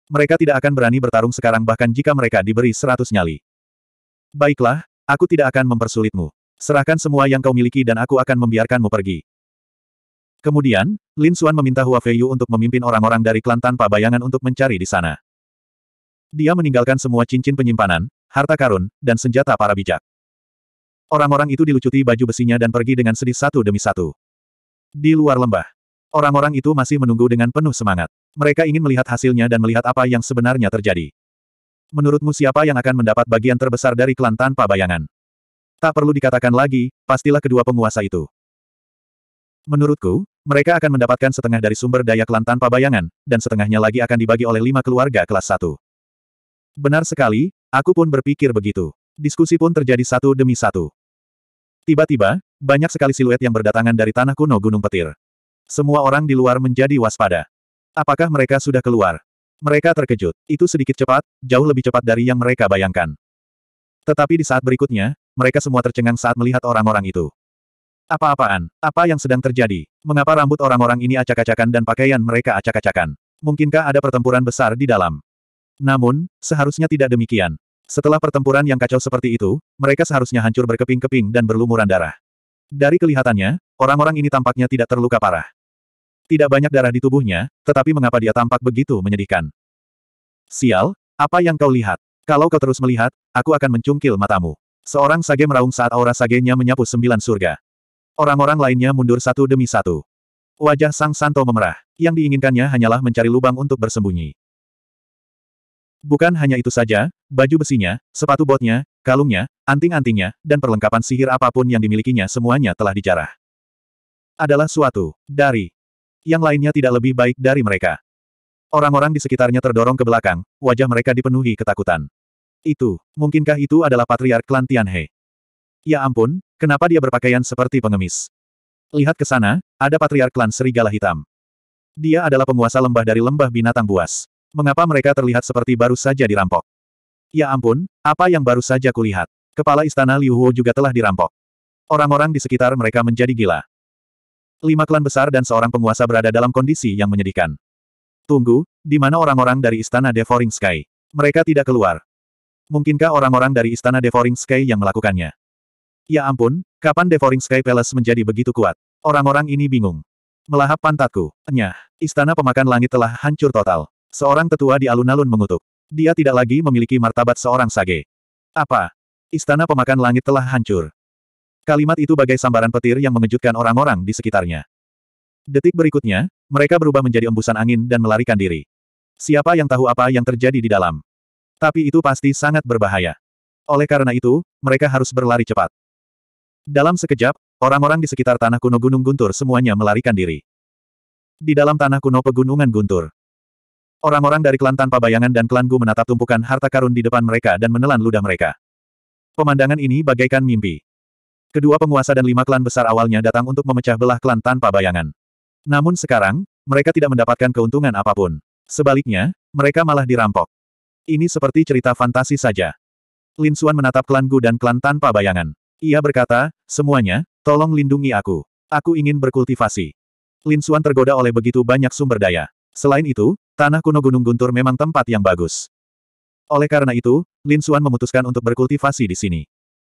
Mereka tidak akan berani bertarung sekarang bahkan jika mereka diberi seratus nyali. Baiklah, aku tidak akan mempersulitmu. Serahkan semua yang kau miliki dan aku akan membiarkanmu pergi. Kemudian, Lin Xuan meminta Hua Feiyu untuk memimpin orang-orang dari klan tanpa bayangan untuk mencari di sana. Dia meninggalkan semua cincin penyimpanan, harta karun, dan senjata para bijak. Orang-orang itu dilucuti baju besinya dan pergi dengan sedih satu demi satu. Di luar lembah, orang-orang itu masih menunggu dengan penuh semangat. Mereka ingin melihat hasilnya dan melihat apa yang sebenarnya terjadi. Menurutmu siapa yang akan mendapat bagian terbesar dari klan tanpa bayangan? Tak perlu dikatakan lagi, pastilah kedua penguasa itu. Menurutku, mereka akan mendapatkan setengah dari sumber daya klan tanpa bayangan, dan setengahnya lagi akan dibagi oleh lima keluarga kelas satu. Benar sekali, aku pun berpikir begitu. Diskusi pun terjadi satu demi satu. Tiba-tiba, banyak sekali siluet yang berdatangan dari tanah kuno Gunung Petir. Semua orang di luar menjadi waspada. Apakah mereka sudah keluar? Mereka terkejut. Itu sedikit cepat, jauh lebih cepat dari yang mereka bayangkan. Tetapi di saat berikutnya, mereka semua tercengang saat melihat orang-orang itu. Apa-apaan? Apa yang sedang terjadi? Mengapa rambut orang-orang ini acak-acakan dan pakaian mereka acak-acakan? Mungkinkah ada pertempuran besar di dalam? Namun, seharusnya tidak demikian. Setelah pertempuran yang kacau seperti itu, mereka seharusnya hancur berkeping-keping dan berlumuran darah. Dari kelihatannya, orang-orang ini tampaknya tidak terluka parah. Tidak banyak darah di tubuhnya, tetapi mengapa dia tampak begitu menyedihkan? Sial, apa yang kau lihat? Kalau kau terus melihat, aku akan mencungkil matamu. Seorang sage meraung saat aura sagenya menyapu sembilan surga. Orang-orang lainnya mundur satu demi satu. Wajah Sang Santo memerah. Yang diinginkannya hanyalah mencari lubang untuk bersembunyi. Bukan hanya itu saja, baju besinya, sepatu botnya, kalungnya, anting-antingnya, dan perlengkapan sihir apapun yang dimilikinya semuanya telah dijarah. Adalah suatu, dari. Yang lainnya tidak lebih baik dari mereka. Orang-orang di sekitarnya terdorong ke belakang, wajah mereka dipenuhi ketakutan. Itu, mungkinkah itu adalah patriark klan Tianhe? Ya ampun, kenapa dia berpakaian seperti pengemis? Lihat ke sana, ada patriark klan serigala hitam. Dia adalah penguasa lembah dari lembah binatang buas. Mengapa mereka terlihat seperti baru saja dirampok? Ya ampun, apa yang baru saja kulihat? Kepala istana Liu Huo juga telah dirampok. Orang-orang di sekitar mereka menjadi gila. Lima klan besar dan seorang penguasa berada dalam kondisi yang menyedihkan. Tunggu, di mana orang-orang dari istana Devouring Sky? Mereka tidak keluar. Mungkinkah orang-orang dari istana Devouring Sky yang melakukannya? Ya ampun, kapan Devouring Sky Palace menjadi begitu kuat? Orang-orang ini bingung. Melahap pantatku. enyah. istana pemakan langit telah hancur total. Seorang tetua di alun-alun mengutuk. Dia tidak lagi memiliki martabat seorang sage. Apa? Istana pemakan langit telah hancur. Kalimat itu bagai sambaran petir yang mengejutkan orang-orang di sekitarnya. Detik berikutnya, mereka berubah menjadi embusan angin dan melarikan diri. Siapa yang tahu apa yang terjadi di dalam? Tapi itu pasti sangat berbahaya. Oleh karena itu, mereka harus berlari cepat. Dalam sekejap, orang-orang di sekitar tanah kuno Gunung Guntur semuanya melarikan diri. Di dalam tanah kuno pegunungan Guntur, Orang-orang dari klan tanpa bayangan dan klan Gu menatap tumpukan harta karun di depan mereka dan menelan ludah mereka. Pemandangan ini bagaikan mimpi. Kedua penguasa dan lima klan besar awalnya datang untuk memecah belah klan tanpa bayangan. Namun sekarang, mereka tidak mendapatkan keuntungan apapun. Sebaliknya, mereka malah dirampok. Ini seperti cerita fantasi saja. Lin Xuan menatap klan Gu dan klan tanpa bayangan. Ia berkata, semuanya, tolong lindungi aku. Aku ingin berkultivasi. Lin Xuan tergoda oleh begitu banyak sumber daya. Selain itu, tanah kuno Gunung Guntur memang tempat yang bagus. Oleh karena itu, Lin Xuan memutuskan untuk berkultivasi di sini.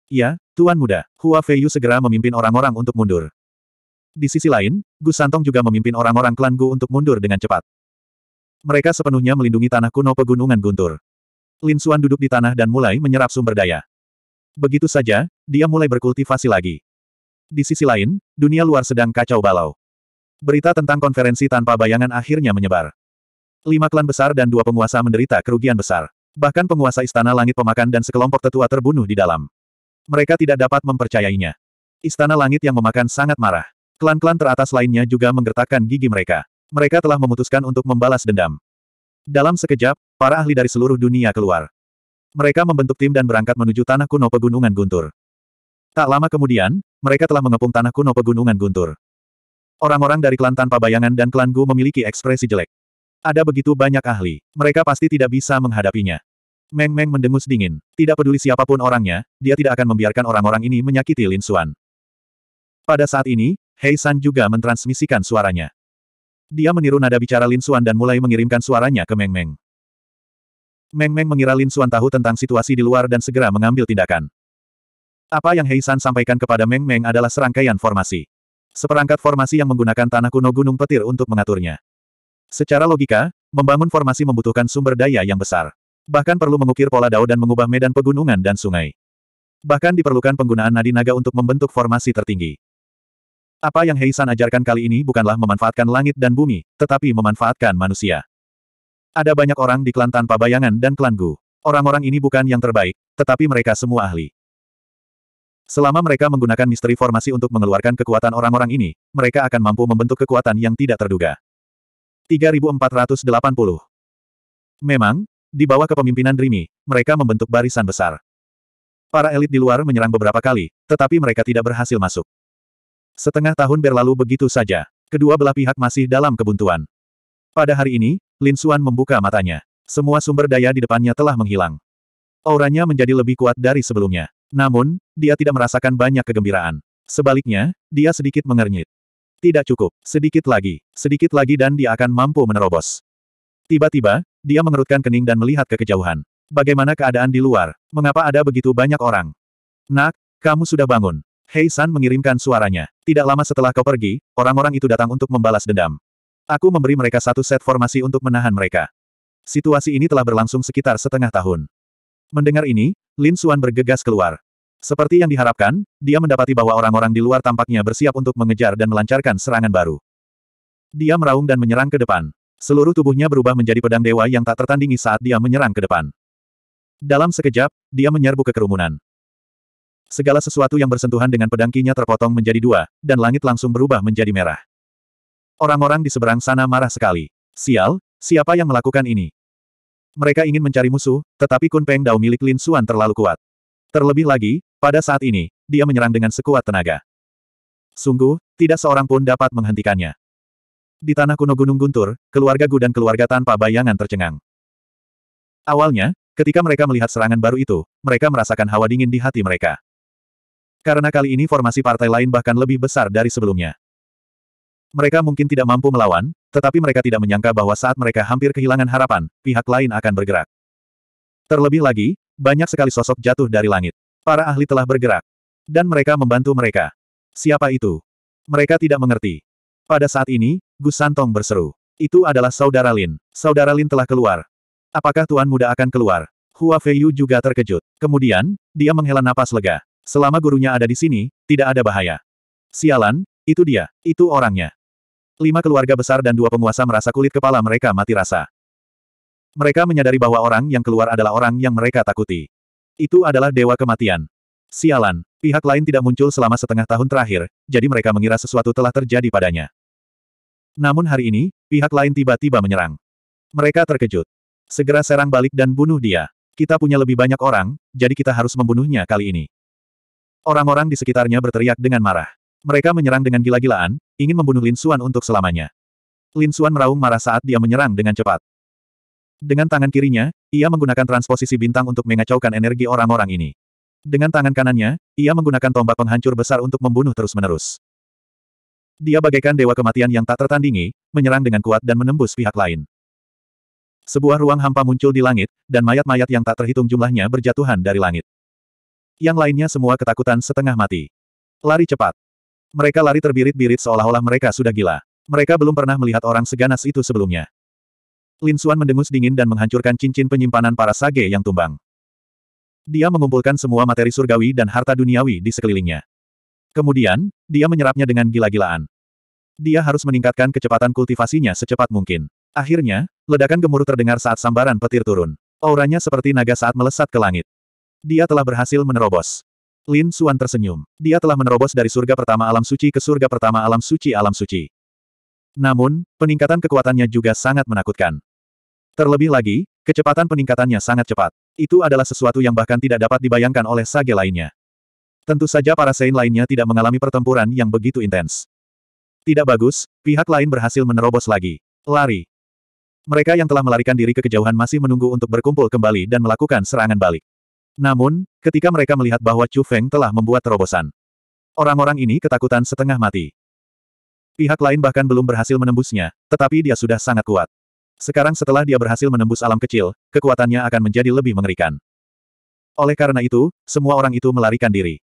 Ya, Tuan Muda, Hua Feiyu segera memimpin orang-orang untuk mundur. Di sisi lain, Gus Santong juga memimpin orang-orang klan Gu untuk mundur dengan cepat. Mereka sepenuhnya melindungi tanah kuno pegunungan Guntur. Lin Xuan duduk di tanah dan mulai menyerap sumber daya. Begitu saja, dia mulai berkultivasi lagi. Di sisi lain, dunia luar sedang kacau balau. Berita tentang konferensi tanpa bayangan akhirnya menyebar. Lima klan besar dan dua penguasa menderita kerugian besar. Bahkan penguasa Istana Langit Pemakan dan sekelompok tetua terbunuh di dalam. Mereka tidak dapat mempercayainya. Istana Langit yang memakan sangat marah. Klan-klan teratas lainnya juga menggertakkan gigi mereka. Mereka telah memutuskan untuk membalas dendam. Dalam sekejap, para ahli dari seluruh dunia keluar. Mereka membentuk tim dan berangkat menuju tanah kuno pegunungan Guntur. Tak lama kemudian, mereka telah mengepung tanah kuno pegunungan Guntur. Orang-orang dari klan tanpa bayangan dan klan Gu memiliki ekspresi jelek. Ada begitu banyak ahli, mereka pasti tidak bisa menghadapinya. Meng Meng mendengus dingin. Tidak peduli siapapun orangnya, dia tidak akan membiarkan orang-orang ini menyakiti Lin Xuan. Pada saat ini, Hei San juga mentransmisikan suaranya. Dia meniru nada bicara Lin Xuan dan mulai mengirimkan suaranya ke Meng Meng. Meng Meng mengira Lin Xuan tahu tentang situasi di luar dan segera mengambil tindakan. Apa yang Hei San sampaikan kepada Meng Meng adalah serangkaian formasi. Seperangkat formasi yang menggunakan tanah kuno gunung petir untuk mengaturnya. Secara logika, membangun formasi membutuhkan sumber daya yang besar. Bahkan perlu mengukir pola daun dan mengubah medan pegunungan dan sungai. Bahkan diperlukan penggunaan nadi naga untuk membentuk formasi tertinggi. Apa yang Heisan ajarkan kali ini bukanlah memanfaatkan langit dan bumi, tetapi memanfaatkan manusia. Ada banyak orang di klan tanpa bayangan dan klan Gu. Orang-orang ini bukan yang terbaik, tetapi mereka semua ahli. Selama mereka menggunakan misteri formasi untuk mengeluarkan kekuatan orang-orang ini, mereka akan mampu membentuk kekuatan yang tidak terduga. 3480 Memang, di bawah kepemimpinan Rimi, mereka membentuk barisan besar. Para elit di luar menyerang beberapa kali, tetapi mereka tidak berhasil masuk. Setengah tahun berlalu begitu saja. Kedua belah pihak masih dalam kebuntuan. Pada hari ini, Lin Suan membuka matanya. Semua sumber daya di depannya telah menghilang. Auranya menjadi lebih kuat dari sebelumnya. Namun, dia tidak merasakan banyak kegembiraan. Sebaliknya, dia sedikit mengernyit. Tidak cukup, sedikit lagi, sedikit lagi dan dia akan mampu menerobos. Tiba-tiba, dia mengerutkan kening dan melihat ke kejauhan. Bagaimana keadaan di luar? Mengapa ada begitu banyak orang? Nak, kamu sudah bangun. Hei San mengirimkan suaranya. Tidak lama setelah kau pergi, orang-orang itu datang untuk membalas dendam. Aku memberi mereka satu set formasi untuk menahan mereka. Situasi ini telah berlangsung sekitar setengah tahun. Mendengar ini, Lin Xuan bergegas keluar. Seperti yang diharapkan, dia mendapati bahwa orang-orang di luar tampaknya bersiap untuk mengejar dan melancarkan serangan baru. Dia meraung dan menyerang ke depan. Seluruh tubuhnya berubah menjadi pedang dewa yang tak tertandingi saat dia menyerang ke depan. Dalam sekejap, dia menyerbu ke kerumunan. Segala sesuatu yang bersentuhan dengan pedang kinya terpotong menjadi dua, dan langit langsung berubah menjadi merah. Orang-orang di seberang sana marah sekali. Sial, siapa yang melakukan ini? Mereka ingin mencari musuh, tetapi Kun Peng Dao milik Lin Xuan terlalu kuat. Terlebih lagi, pada saat ini, dia menyerang dengan sekuat tenaga. Sungguh, tidak seorang pun dapat menghentikannya. Di tanah kuno Gunung Guntur, keluarga Gu dan keluarga tanpa bayangan tercengang. Awalnya, ketika mereka melihat serangan baru itu, mereka merasakan hawa dingin di hati mereka. Karena kali ini formasi partai lain bahkan lebih besar dari sebelumnya. Mereka mungkin tidak mampu melawan, tetapi mereka tidak menyangka bahwa saat mereka hampir kehilangan harapan, pihak lain akan bergerak. Terlebih lagi, banyak sekali sosok jatuh dari langit. Para ahli telah bergerak. Dan mereka membantu mereka. Siapa itu? Mereka tidak mengerti. Pada saat ini, Gus Santong berseru. Itu adalah Saudara Lin. Saudara Lin telah keluar. Apakah Tuan Muda akan keluar? Hua Feiyu juga terkejut. Kemudian, dia menghela napas lega. Selama gurunya ada di sini, tidak ada bahaya. Sialan, itu dia, itu orangnya. Lima keluarga besar dan dua penguasa merasa kulit kepala mereka mati rasa. Mereka menyadari bahwa orang yang keluar adalah orang yang mereka takuti. Itu adalah dewa kematian. Sialan, pihak lain tidak muncul selama setengah tahun terakhir, jadi mereka mengira sesuatu telah terjadi padanya. Namun hari ini, pihak lain tiba-tiba menyerang. Mereka terkejut. Segera serang balik dan bunuh dia. Kita punya lebih banyak orang, jadi kita harus membunuhnya kali ini. Orang-orang di sekitarnya berteriak dengan marah. Mereka menyerang dengan gila-gilaan, ingin membunuh Lin Xuan untuk selamanya. Lin Xuan meraung marah saat dia menyerang dengan cepat. Dengan tangan kirinya, ia menggunakan transposisi bintang untuk mengacaukan energi orang-orang ini. Dengan tangan kanannya, ia menggunakan tombak penghancur besar untuk membunuh terus-menerus. Dia bagaikan dewa kematian yang tak tertandingi, menyerang dengan kuat dan menembus pihak lain. Sebuah ruang hampa muncul di langit, dan mayat-mayat yang tak terhitung jumlahnya berjatuhan dari langit. Yang lainnya semua ketakutan setengah mati. Lari cepat. Mereka lari terbirit-birit seolah-olah mereka sudah gila. Mereka belum pernah melihat orang seganas itu sebelumnya. Lin Suan mendengus dingin dan menghancurkan cincin penyimpanan para sage yang tumbang. Dia mengumpulkan semua materi surgawi dan harta duniawi di sekelilingnya. Kemudian, dia menyerapnya dengan gila-gilaan. Dia harus meningkatkan kecepatan kultivasinya secepat mungkin. Akhirnya, ledakan gemuruh terdengar saat sambaran petir turun. Auranya seperti naga saat melesat ke langit. Dia telah berhasil menerobos. Lin Suan tersenyum. Dia telah menerobos dari surga pertama alam suci ke surga pertama alam suci alam suci. Namun, peningkatan kekuatannya juga sangat menakutkan. Terlebih lagi, kecepatan peningkatannya sangat cepat. Itu adalah sesuatu yang bahkan tidak dapat dibayangkan oleh sage lainnya. Tentu saja para Sein lainnya tidak mengalami pertempuran yang begitu intens. Tidak bagus, pihak lain berhasil menerobos lagi. Lari. Mereka yang telah melarikan diri ke kejauhan masih menunggu untuk berkumpul kembali dan melakukan serangan balik. Namun, ketika mereka melihat bahwa Chu Feng telah membuat terobosan, orang-orang ini ketakutan setengah mati. Pihak lain bahkan belum berhasil menembusnya, tetapi dia sudah sangat kuat. Sekarang setelah dia berhasil menembus alam kecil, kekuatannya akan menjadi lebih mengerikan. Oleh karena itu, semua orang itu melarikan diri.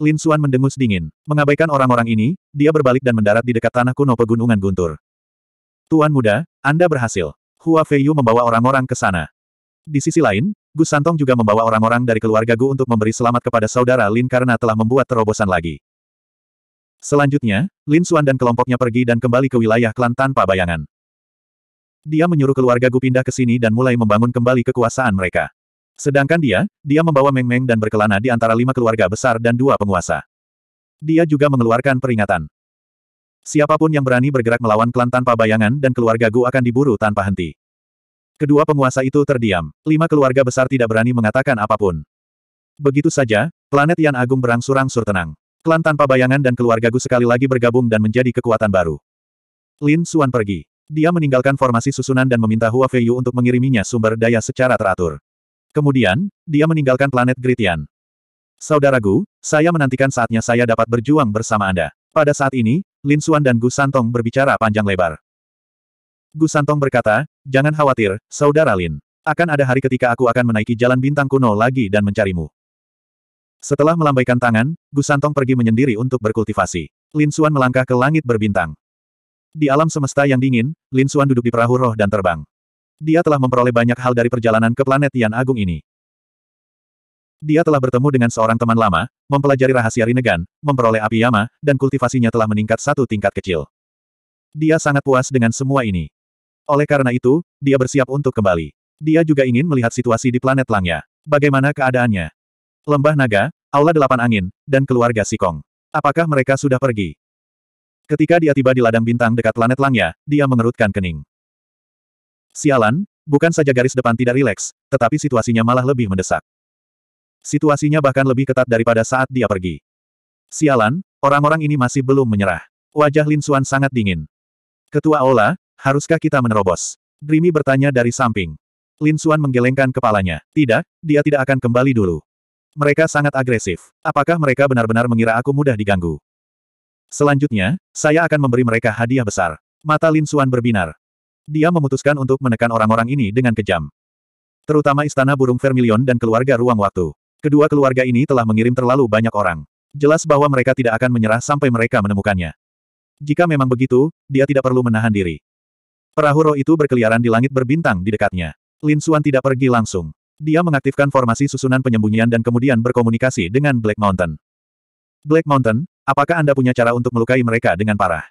Lin Xuan mendengus dingin. Mengabaikan orang-orang ini, dia berbalik dan mendarat di dekat tanah kuno pegunungan guntur. Tuan muda, Anda berhasil. Hua Feiyu membawa orang-orang ke sana. Di sisi lain, Gus Santong juga membawa orang-orang dari keluarga Gu untuk memberi selamat kepada saudara Lin karena telah membuat terobosan lagi. Selanjutnya, Lin Xuan dan kelompoknya pergi dan kembali ke wilayah klan tanpa bayangan. Dia menyuruh keluarga Gu pindah ke sini dan mulai membangun kembali kekuasaan mereka. Sedangkan dia, dia membawa Meng Meng dan berkelana di antara lima keluarga besar dan dua penguasa. Dia juga mengeluarkan peringatan. Siapapun yang berani bergerak melawan klan tanpa bayangan dan keluarga Gu akan diburu tanpa henti. Kedua penguasa itu terdiam. Lima keluarga besar tidak berani mengatakan apapun. Begitu saja, planet Yan Agung berangsur-angsur tenang. Klan tanpa bayangan dan keluarga Gu sekali lagi bergabung dan menjadi kekuatan baru. Lin Suan pergi. Dia meninggalkan formasi susunan dan meminta Hua Feiyu untuk mengiriminya sumber daya secara teratur. Kemudian, dia meninggalkan planet Gritian. Gu, saya menantikan saatnya saya dapat berjuang bersama Anda. Pada saat ini, Lin Suan dan Gu Santong berbicara panjang lebar. Gu Santong berkata, jangan khawatir, saudara Lin. Akan ada hari ketika aku akan menaiki jalan bintang kuno lagi dan mencarimu. Setelah melambaikan tangan, Gu Santong pergi menyendiri untuk berkultivasi. Lin Suan melangkah ke langit berbintang. Di alam semesta yang dingin, Lin Xuan duduk di perahu roh dan terbang. Dia telah memperoleh banyak hal dari perjalanan ke planet Tian Agung ini. Dia telah bertemu dengan seorang teman lama, mempelajari rahasia Rinnegan, memperoleh api Yama, dan kultivasinya telah meningkat satu tingkat kecil. Dia sangat puas dengan semua ini. Oleh karena itu, dia bersiap untuk kembali. Dia juga ingin melihat situasi di planet Langya. Bagaimana keadaannya? Lembah Naga, Aula Delapan Angin, dan keluarga Sikong. Apakah mereka sudah pergi? Ketika dia tiba di ladang bintang dekat planet Langya, dia mengerutkan kening. Sialan, bukan saja garis depan tidak rileks, tetapi situasinya malah lebih mendesak. Situasinya bahkan lebih ketat daripada saat dia pergi. Sialan, orang-orang ini masih belum menyerah. Wajah Lin Suan sangat dingin. Ketua Aula, haruskah kita menerobos? Grimi bertanya dari samping. Lin Suan menggelengkan kepalanya. Tidak, dia tidak akan kembali dulu. Mereka sangat agresif. Apakah mereka benar-benar mengira aku mudah diganggu? Selanjutnya, saya akan memberi mereka hadiah besar. Mata Lin Xuan berbinar. Dia memutuskan untuk menekan orang-orang ini dengan kejam. Terutama Istana Burung Vermilion dan keluarga Ruang Waktu. Kedua keluarga ini telah mengirim terlalu banyak orang. Jelas bahwa mereka tidak akan menyerah sampai mereka menemukannya. Jika memang begitu, dia tidak perlu menahan diri. Perahu roh itu berkeliaran di langit berbintang di dekatnya. Lin Xuan tidak pergi langsung. Dia mengaktifkan formasi susunan penyembunyian dan kemudian berkomunikasi dengan Black Mountain. Black Mountain, Apakah Anda punya cara untuk melukai mereka dengan parah?